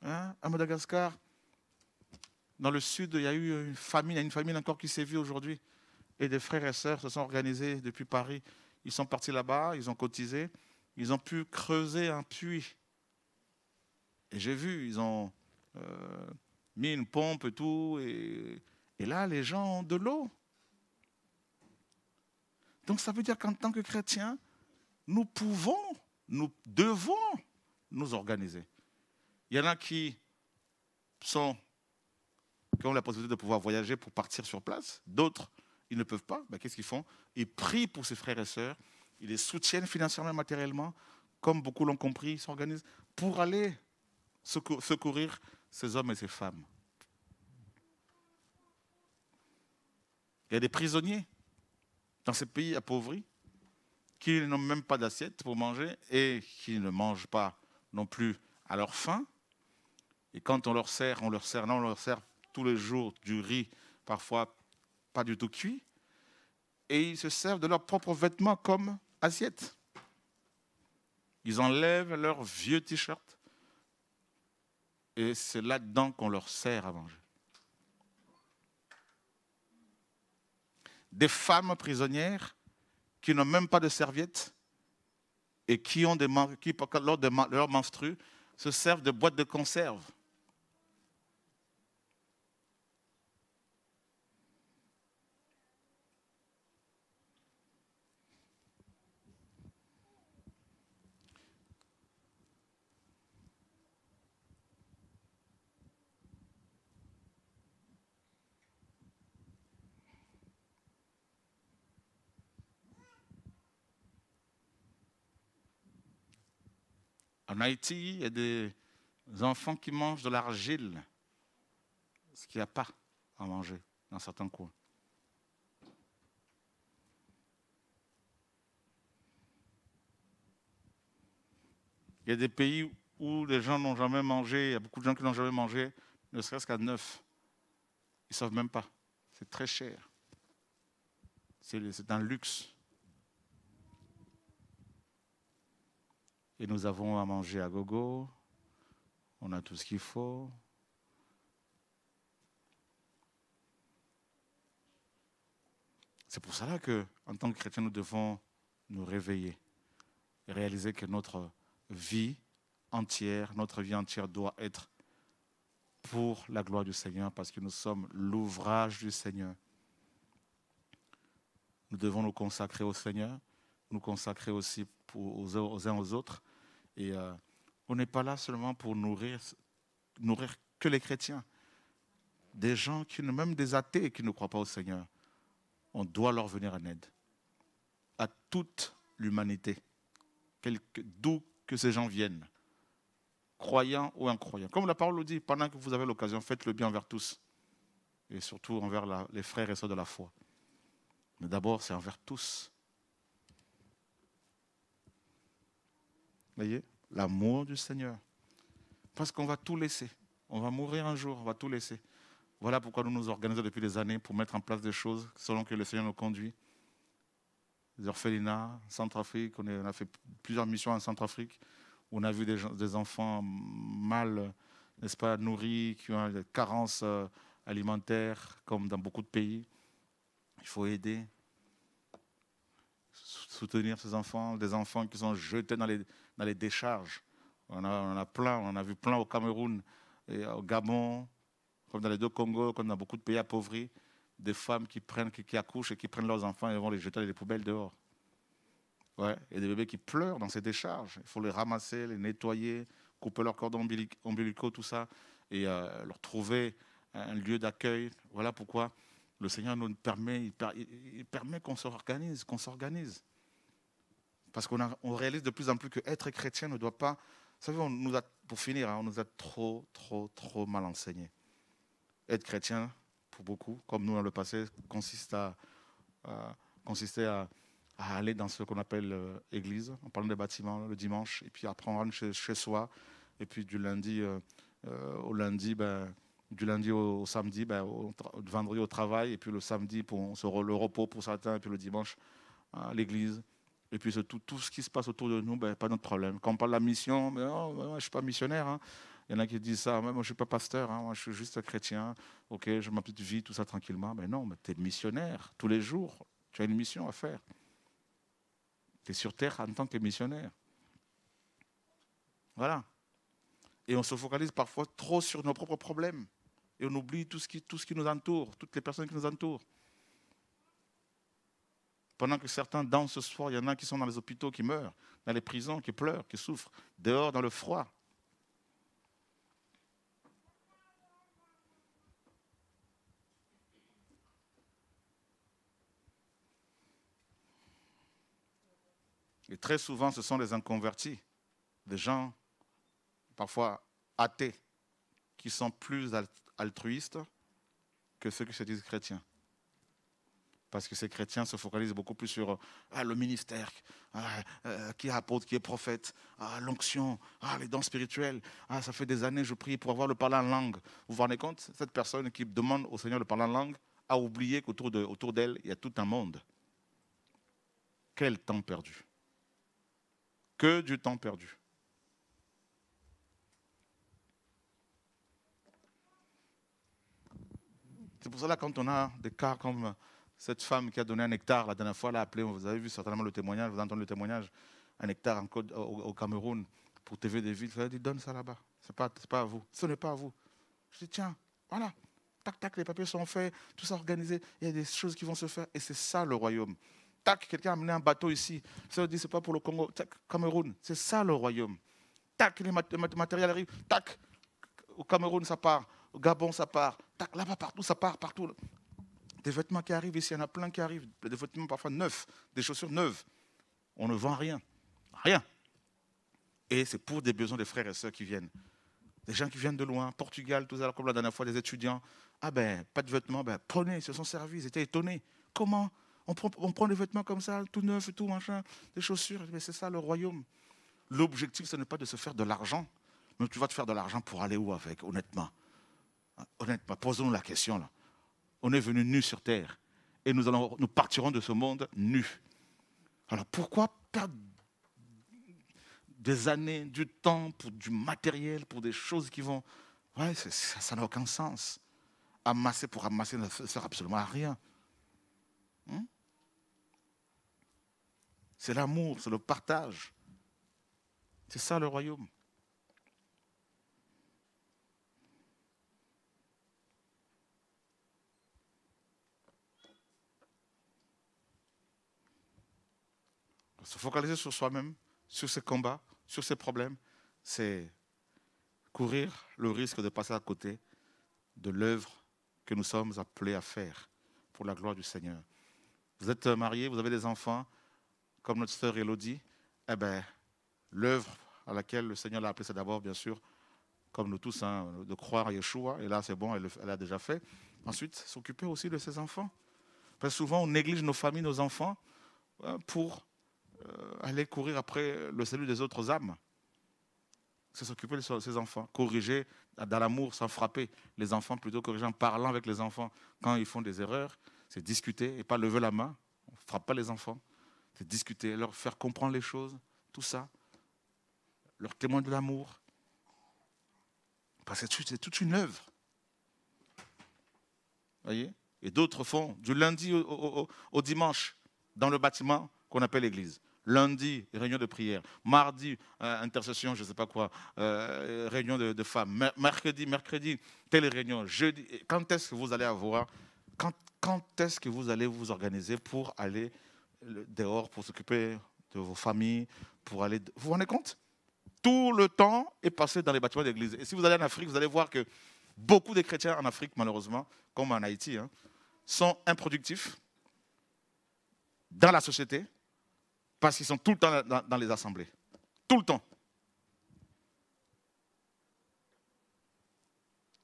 hein, À Madagascar, dans le sud, il y a eu une famille, il y a une famille encore qui sévit aujourd'hui. Et des frères et sœurs se sont organisés depuis Paris. Ils sont partis là-bas, ils ont cotisé, ils ont pu creuser un puits. Et j'ai vu, ils ont euh, mis une pompe et tout, et là, les gens ont de l'eau. Donc ça veut dire qu'en tant que chrétiens, nous pouvons, nous devons nous organiser. Il y en a qui sont qui ont la possibilité de pouvoir voyager pour partir sur place. D'autres, ils ne peuvent pas. Ben, Qu'est-ce qu'ils font Ils prient pour ses frères et sœurs. Ils les soutiennent financièrement et matériellement, comme beaucoup l'ont compris, ils s'organisent pour aller secourir ces hommes et ces femmes. Il y a des prisonniers dans ces pays appauvris qui n'ont même pas d'assiette pour manger et qui ne mangent pas non plus à leur faim. Et quand on leur sert, on leur sert, non, on leur sert tous les jours du riz, parfois pas du tout cuit, et ils se servent de leurs propres vêtements comme assiettes. Ils enlèvent leurs vieux t-shirts et c'est là-dedans qu'on leur sert à manger. Des femmes prisonnières qui n'ont même pas de serviettes et qui, ont des, lors de leur menstrues, se servent de boîtes de conserve En Haïti, il y a des enfants qui mangent de l'argile, ce qu'il n'y a pas à manger dans certains coins. Il y a des pays où les gens n'ont jamais mangé, il y a beaucoup de gens qui n'ont jamais mangé, ne serait-ce qu'à neuf. Ils ne savent même pas. C'est très cher. C'est un luxe. et nous avons à manger à gogo, on a tout ce qu'il faut. C'est pour cela que, en tant que chrétien, nous devons nous réveiller et réaliser que notre vie entière, notre vie entière doit être pour la gloire du Seigneur, parce que nous sommes l'ouvrage du Seigneur. Nous devons nous consacrer au Seigneur, nous consacrer aussi aux uns aux autres, et euh, on n'est pas là seulement pour nourrir, nourrir que les chrétiens. Des gens, qui, même des athées qui ne croient pas au Seigneur, on doit leur venir en aide. À toute l'humanité, d'où que ces gens viennent, croyants ou incroyants. Comme la parole le dit, pendant que vous avez l'occasion, faites le bien envers tous, et surtout envers les frères et sœurs de la foi. Mais d'abord, c'est envers tous. L'amour du Seigneur. Parce qu'on va tout laisser. On va mourir un jour, on va tout laisser. Voilà pourquoi nous nous organisons depuis des années pour mettre en place des choses selon que le Seigneur nous conduit. Les orphelinats, Centrafrique, on, a fait plusieurs missions en Centrafrique. Où on a vu des, des enfants mal, n'est-ce pas, nourris, qui ont des carences euh, alimentaires, comme dans beaucoup de pays. Il faut aider, soutenir ces enfants, des enfants qui sont jetés dans les, dans les décharges. On a, on a plein, on a vu plein au Cameroun, et au Gabon, comme dans les deux Congos, comme dans beaucoup de pays appauvris, des femmes qui prennent, qui, accouchent et qui prennent leurs enfants et vont les jeter dans les poubelles dehors. Ouais, et des bébés qui pleurent dans ces décharges. Il faut les ramasser, les nettoyer, couper leurs cordons ombilicaux, tout ça, et euh, leur trouver un lieu d'accueil. Voilà pourquoi le Seigneur nous permet, il, permet qu'on s'organise, qu'on s'organise. Parce qu'on réalise de plus en plus qu'être chrétien ne doit pas... Vous savez, on nous a, pour finir, hein, on nous a trop, trop, trop mal enseigné. Être chrétien, pour beaucoup, comme nous dans le passé, consiste à, consistait à, aller dans ce qu'on appelle l'église. Euh, église, en parlant des bâtiments le dimanche, et puis après on rentre chez, soi, et puis du lundi euh, euh, au lundi, ben, du lundi au, samedi, ben, vendredi au travail, et puis le samedi pour le repos pour certains, et puis le dimanche à l'église, et puis tout ce qui se passe autour de nous, ben, pas notre problème. Quand on parle de la mission, ben, oh, moi, je ne suis pas missionnaire. Hein. Il y en a qui disent ça, moi je ne suis pas pasteur, hein. moi je suis juste chrétien, ok, je ma petite vie, tout ça tranquillement. Mais ben non, mais tu es missionnaire tous les jours, tu as une mission à faire. Tu es sur terre en tant que missionnaire. Voilà. Et on se focalise parfois trop sur nos propres problèmes. Et on oublie tout ce qui, tout ce qui nous entoure, toutes les personnes qui nous entourent. Pendant que certains dansent ce soir, il y en a qui sont dans les hôpitaux, qui meurent, dans les prisons, qui pleurent, qui souffrent, dehors, dans le froid. Et très souvent, ce sont des inconvertis, des gens parfois athées, qui sont plus altruistes que ceux qui se disent chrétiens. Parce que ces chrétiens se focalisent beaucoup plus sur ah, le ministère, ah, euh, qui est apôtre, qui est prophète, ah, l'onction, les dons spirituels. ça fait des années que je prie pour avoir le parler en langue. Vous vous rendez compte Cette personne qui demande au Seigneur de parler en langue a oublié qu'autour d'elle, autour il y a tout un monde. Quel temps perdu Que du temps perdu. C'est pour cela, quand on a des cas comme cette femme qui a donné un hectare la dernière fois, l'a appelé, vous avez vu certainement le témoignage, vous entendez le témoignage, un hectare en au, Cameroun pour TV des villes. Elle a dit donne ça là-bas, ce n'est pas, pas à vous, ce n'est pas à vous. Je dis tiens, voilà, tac, tac, les papiers sont faits, tout ça organisé, il y a des choses qui vont se faire, et c'est ça le royaume. Tac, quelqu'un a amené un bateau ici, ça dit c'est pas pour le Congo, tac, Cameroun, c'est ça le royaume. Tac, les mat arrivent, tac, au Cameroun ça part, au Gabon ça part, tac, là-bas partout ça part, partout. Des vêtements qui arrivent ici, il y en a plein qui arrivent. Des vêtements parfois neufs, des chaussures neuves. On ne vend rien. Rien. Et c'est pour des besoins des frères et sœurs qui viennent. Des gens qui viennent de loin, Portugal, tout l'heure comme la dernière fois, des étudiants. Ah ben, pas de vêtements, ben, prenez, ils se sont servis, ils étaient étonnés. Comment on prend, on des vêtements comme ça, tout neuf et tout, machin, des chaussures, mais c'est ça le royaume. L'objectif, ce n'est pas de se faire de l'argent, mais tu vas te faire de l'argent pour aller où avec, honnêtement Honnêtement, posons-nous la question là. On est venu nu sur terre. Et nous, allons, nous partirons de ce monde nu. Alors pourquoi perdre des années, du temps pour du matériel, pour des choses qui vont... Ouais, ça n'a aucun sens. Amasser pour amasser ne sert absolument à rien. Hein? c'est l'amour, c'est le partage. C'est ça le royaume. Se focaliser sur soi-même, sur ses combats, sur ses problèmes, c'est courir le risque de passer à côté de l'œuvre que nous sommes appelés à faire pour la gloire du Seigneur. Vous êtes marié, vous avez des enfants, comme notre sœur Elodie, eh ben, l'œuvre à laquelle le Seigneur l'a appelée, c'est d'abord, bien sûr, comme nous tous, hein, de croire à Yeshua, et là, c'est bon, elle l'a déjà fait. Ensuite, s'occuper aussi de ses enfants. Parce souvent, on néglige nos familles, nos enfants, euh, pour euh, aller courir après le salut des autres âmes. C'est s'occuper de ses enfants, corriger dans l'amour sans frapper les enfants, plutôt corriger en parlant avec les enfants quand ils font des erreurs. C'est discuter et pas lever la main. On ne frappe pas les enfants. C'est discuter, leur faire comprendre les choses, tout ça. Leur témoin de l'amour. Parce que c'est toute une œuvre. Voyez Et d'autres font du lundi au dimanche dans le bâtiment qu'on appelle l'église. Lundi, réunion de prière. Mardi, euh, intercession, je ne sais pas quoi. Euh, réunion de, femmes. mercredi, mercredi, telle réunion. Jeudi. Quand est-ce que vous allez avoir Quand, est-ce que vous allez vous organiser pour aller dehors, pour s'occuper de vos familles, pour aller. Vous vous rendez compte Tout le temps est passé dans les bâtiments d'église. Et si vous allez en Afrique, vous allez voir que beaucoup de chrétiens en Afrique, malheureusement, comme en Haïti, hein, sont improductifs dans la société parce qu'ils sont tout le temps dans, les assemblées. Tout le temps.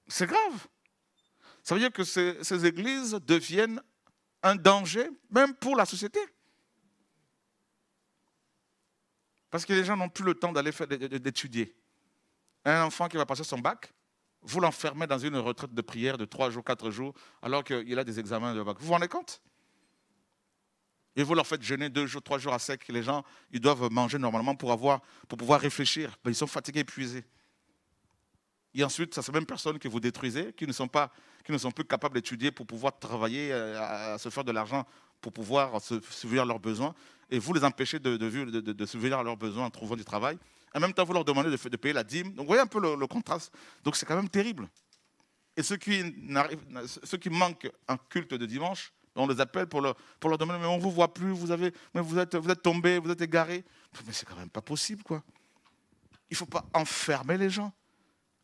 C'est grave. Ça veut dire que ces, églises deviennent un danger, même pour la société. Parce que les gens n'ont plus le temps d'aller d'étudier. Un enfant qui va passer son bac, vous l'enfermez dans une retraite de prière de trois jours, quatre jours, alors qu'il a des examens de bac. Vous vous rendez compte et vous leur faites jeûner deux jours, trois jours à sec. Les gens, ils doivent manger normalement pour, avoir, pour pouvoir réfléchir. Ben, ils sont fatigués, épuisés. Et ensuite, c'est ces mêmes personnes que vous détruisez, qui ne sont, pas, qui ne sont plus capables d'étudier pour pouvoir travailler, euh, à, se faire de l'argent, pour pouvoir se subvenir à leurs besoins. Et vous les empêchez de, de, de, subvenir à leurs besoins en trouvant du travail. En même temps, vous leur demandez de, payer la dîme. Donc, vous voyez un peu le, contraste. Donc, c'est quand même terrible. Et ce qui, ceux qui manquent un culte de dimanche, on les appelle pour leur, pour demander, mais on ne vous voit plus, vous, avez, mais vous êtes, vous êtes tombé, vous êtes égaré. Mais c'est quand même pas possible, quoi. Il ne faut pas enfermer les gens.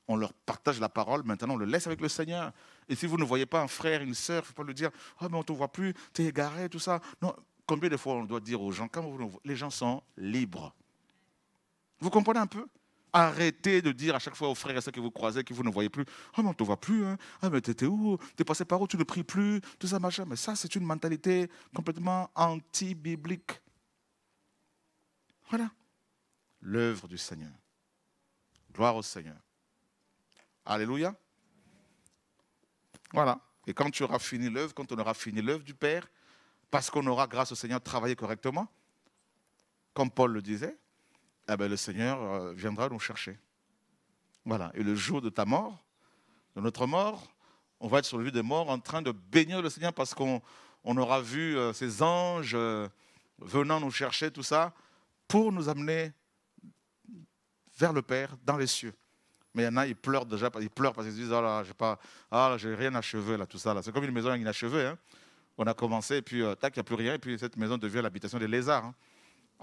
On leur partage la parole, maintenant on le laisse avec le Seigneur. Et si vous ne voyez pas un frère, une sœur, il ne faut pas lui dire, oh, mais on ne te voit plus, tu es égaré, tout ça. Non, combien de fois on doit dire aux gens, quand vous, les gens sont libres. Vous comprenez un peu Arrêtez de dire à chaque fois aux frères et ceux que vous croisez, que vous ne voyez plus, ah, mais on ne te voit plus, hein. ah, mais t'étais où T'es passé par où Tu ne pries plus Tout ça, machin. Mais ça, c'est une mentalité complètement anti-biblique. Voilà. L'œuvre du Seigneur. Gloire au Seigneur. Alléluia. Voilà. Et quand tu auras fini l'œuvre, quand on aura fini l'œuvre du Père, parce qu'on aura, grâce au Seigneur, travaillé correctement, comme Paul le disait, ah ben, le Seigneur euh, viendra nous chercher. Voilà. Et le jour de ta mort, de notre mort, on va être sur le lieu des morts en train de bénir le Seigneur parce qu'on aura vu euh, ces anges euh, venant nous chercher, tout ça, pour nous amener vers le Père, dans les cieux. Mais il y en a, ils pleurent déjà, ils pleurent parce qu'ils disent, oh là, j'ai pas, ah, j'ai rien achevé là, tout ça là. C'est comme une maison inachevée. Hein. On a commencé et puis tac, il n'y a plus rien et puis cette maison devient l'habitation des lézards. Hein.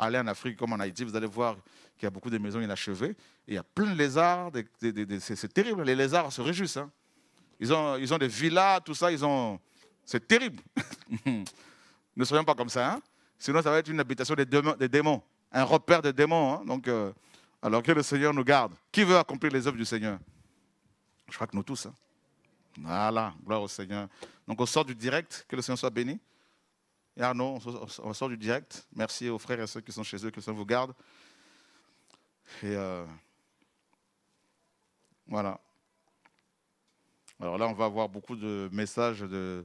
Allez en Afrique comme en Haïti, vous allez voir qu'il y a beaucoup de maisons inachevées. il y a plein de lézards. c'est terrible. Les lézards se réjouissent. Hein. Ils, ont, ils ont des villas, tout ça. Ils ont... C'est terrible. (laughs) ne soyons pas comme ça. Hein. Sinon, ça va être une habitation des, démons, un repère des démons. Hein. Donc, euh, alors que le Seigneur nous garde. Qui veut accomplir les œuvres du Seigneur Je crois que nous tous. Voilà, gloire au Seigneur. Donc, on sort du direct. Que le Seigneur soit béni. Ah non, on sort du direct. Merci aux frères et ceux qui sont chez eux, que ça vous garde. Et euh, voilà. Alors là, on va avoir beaucoup de messages de,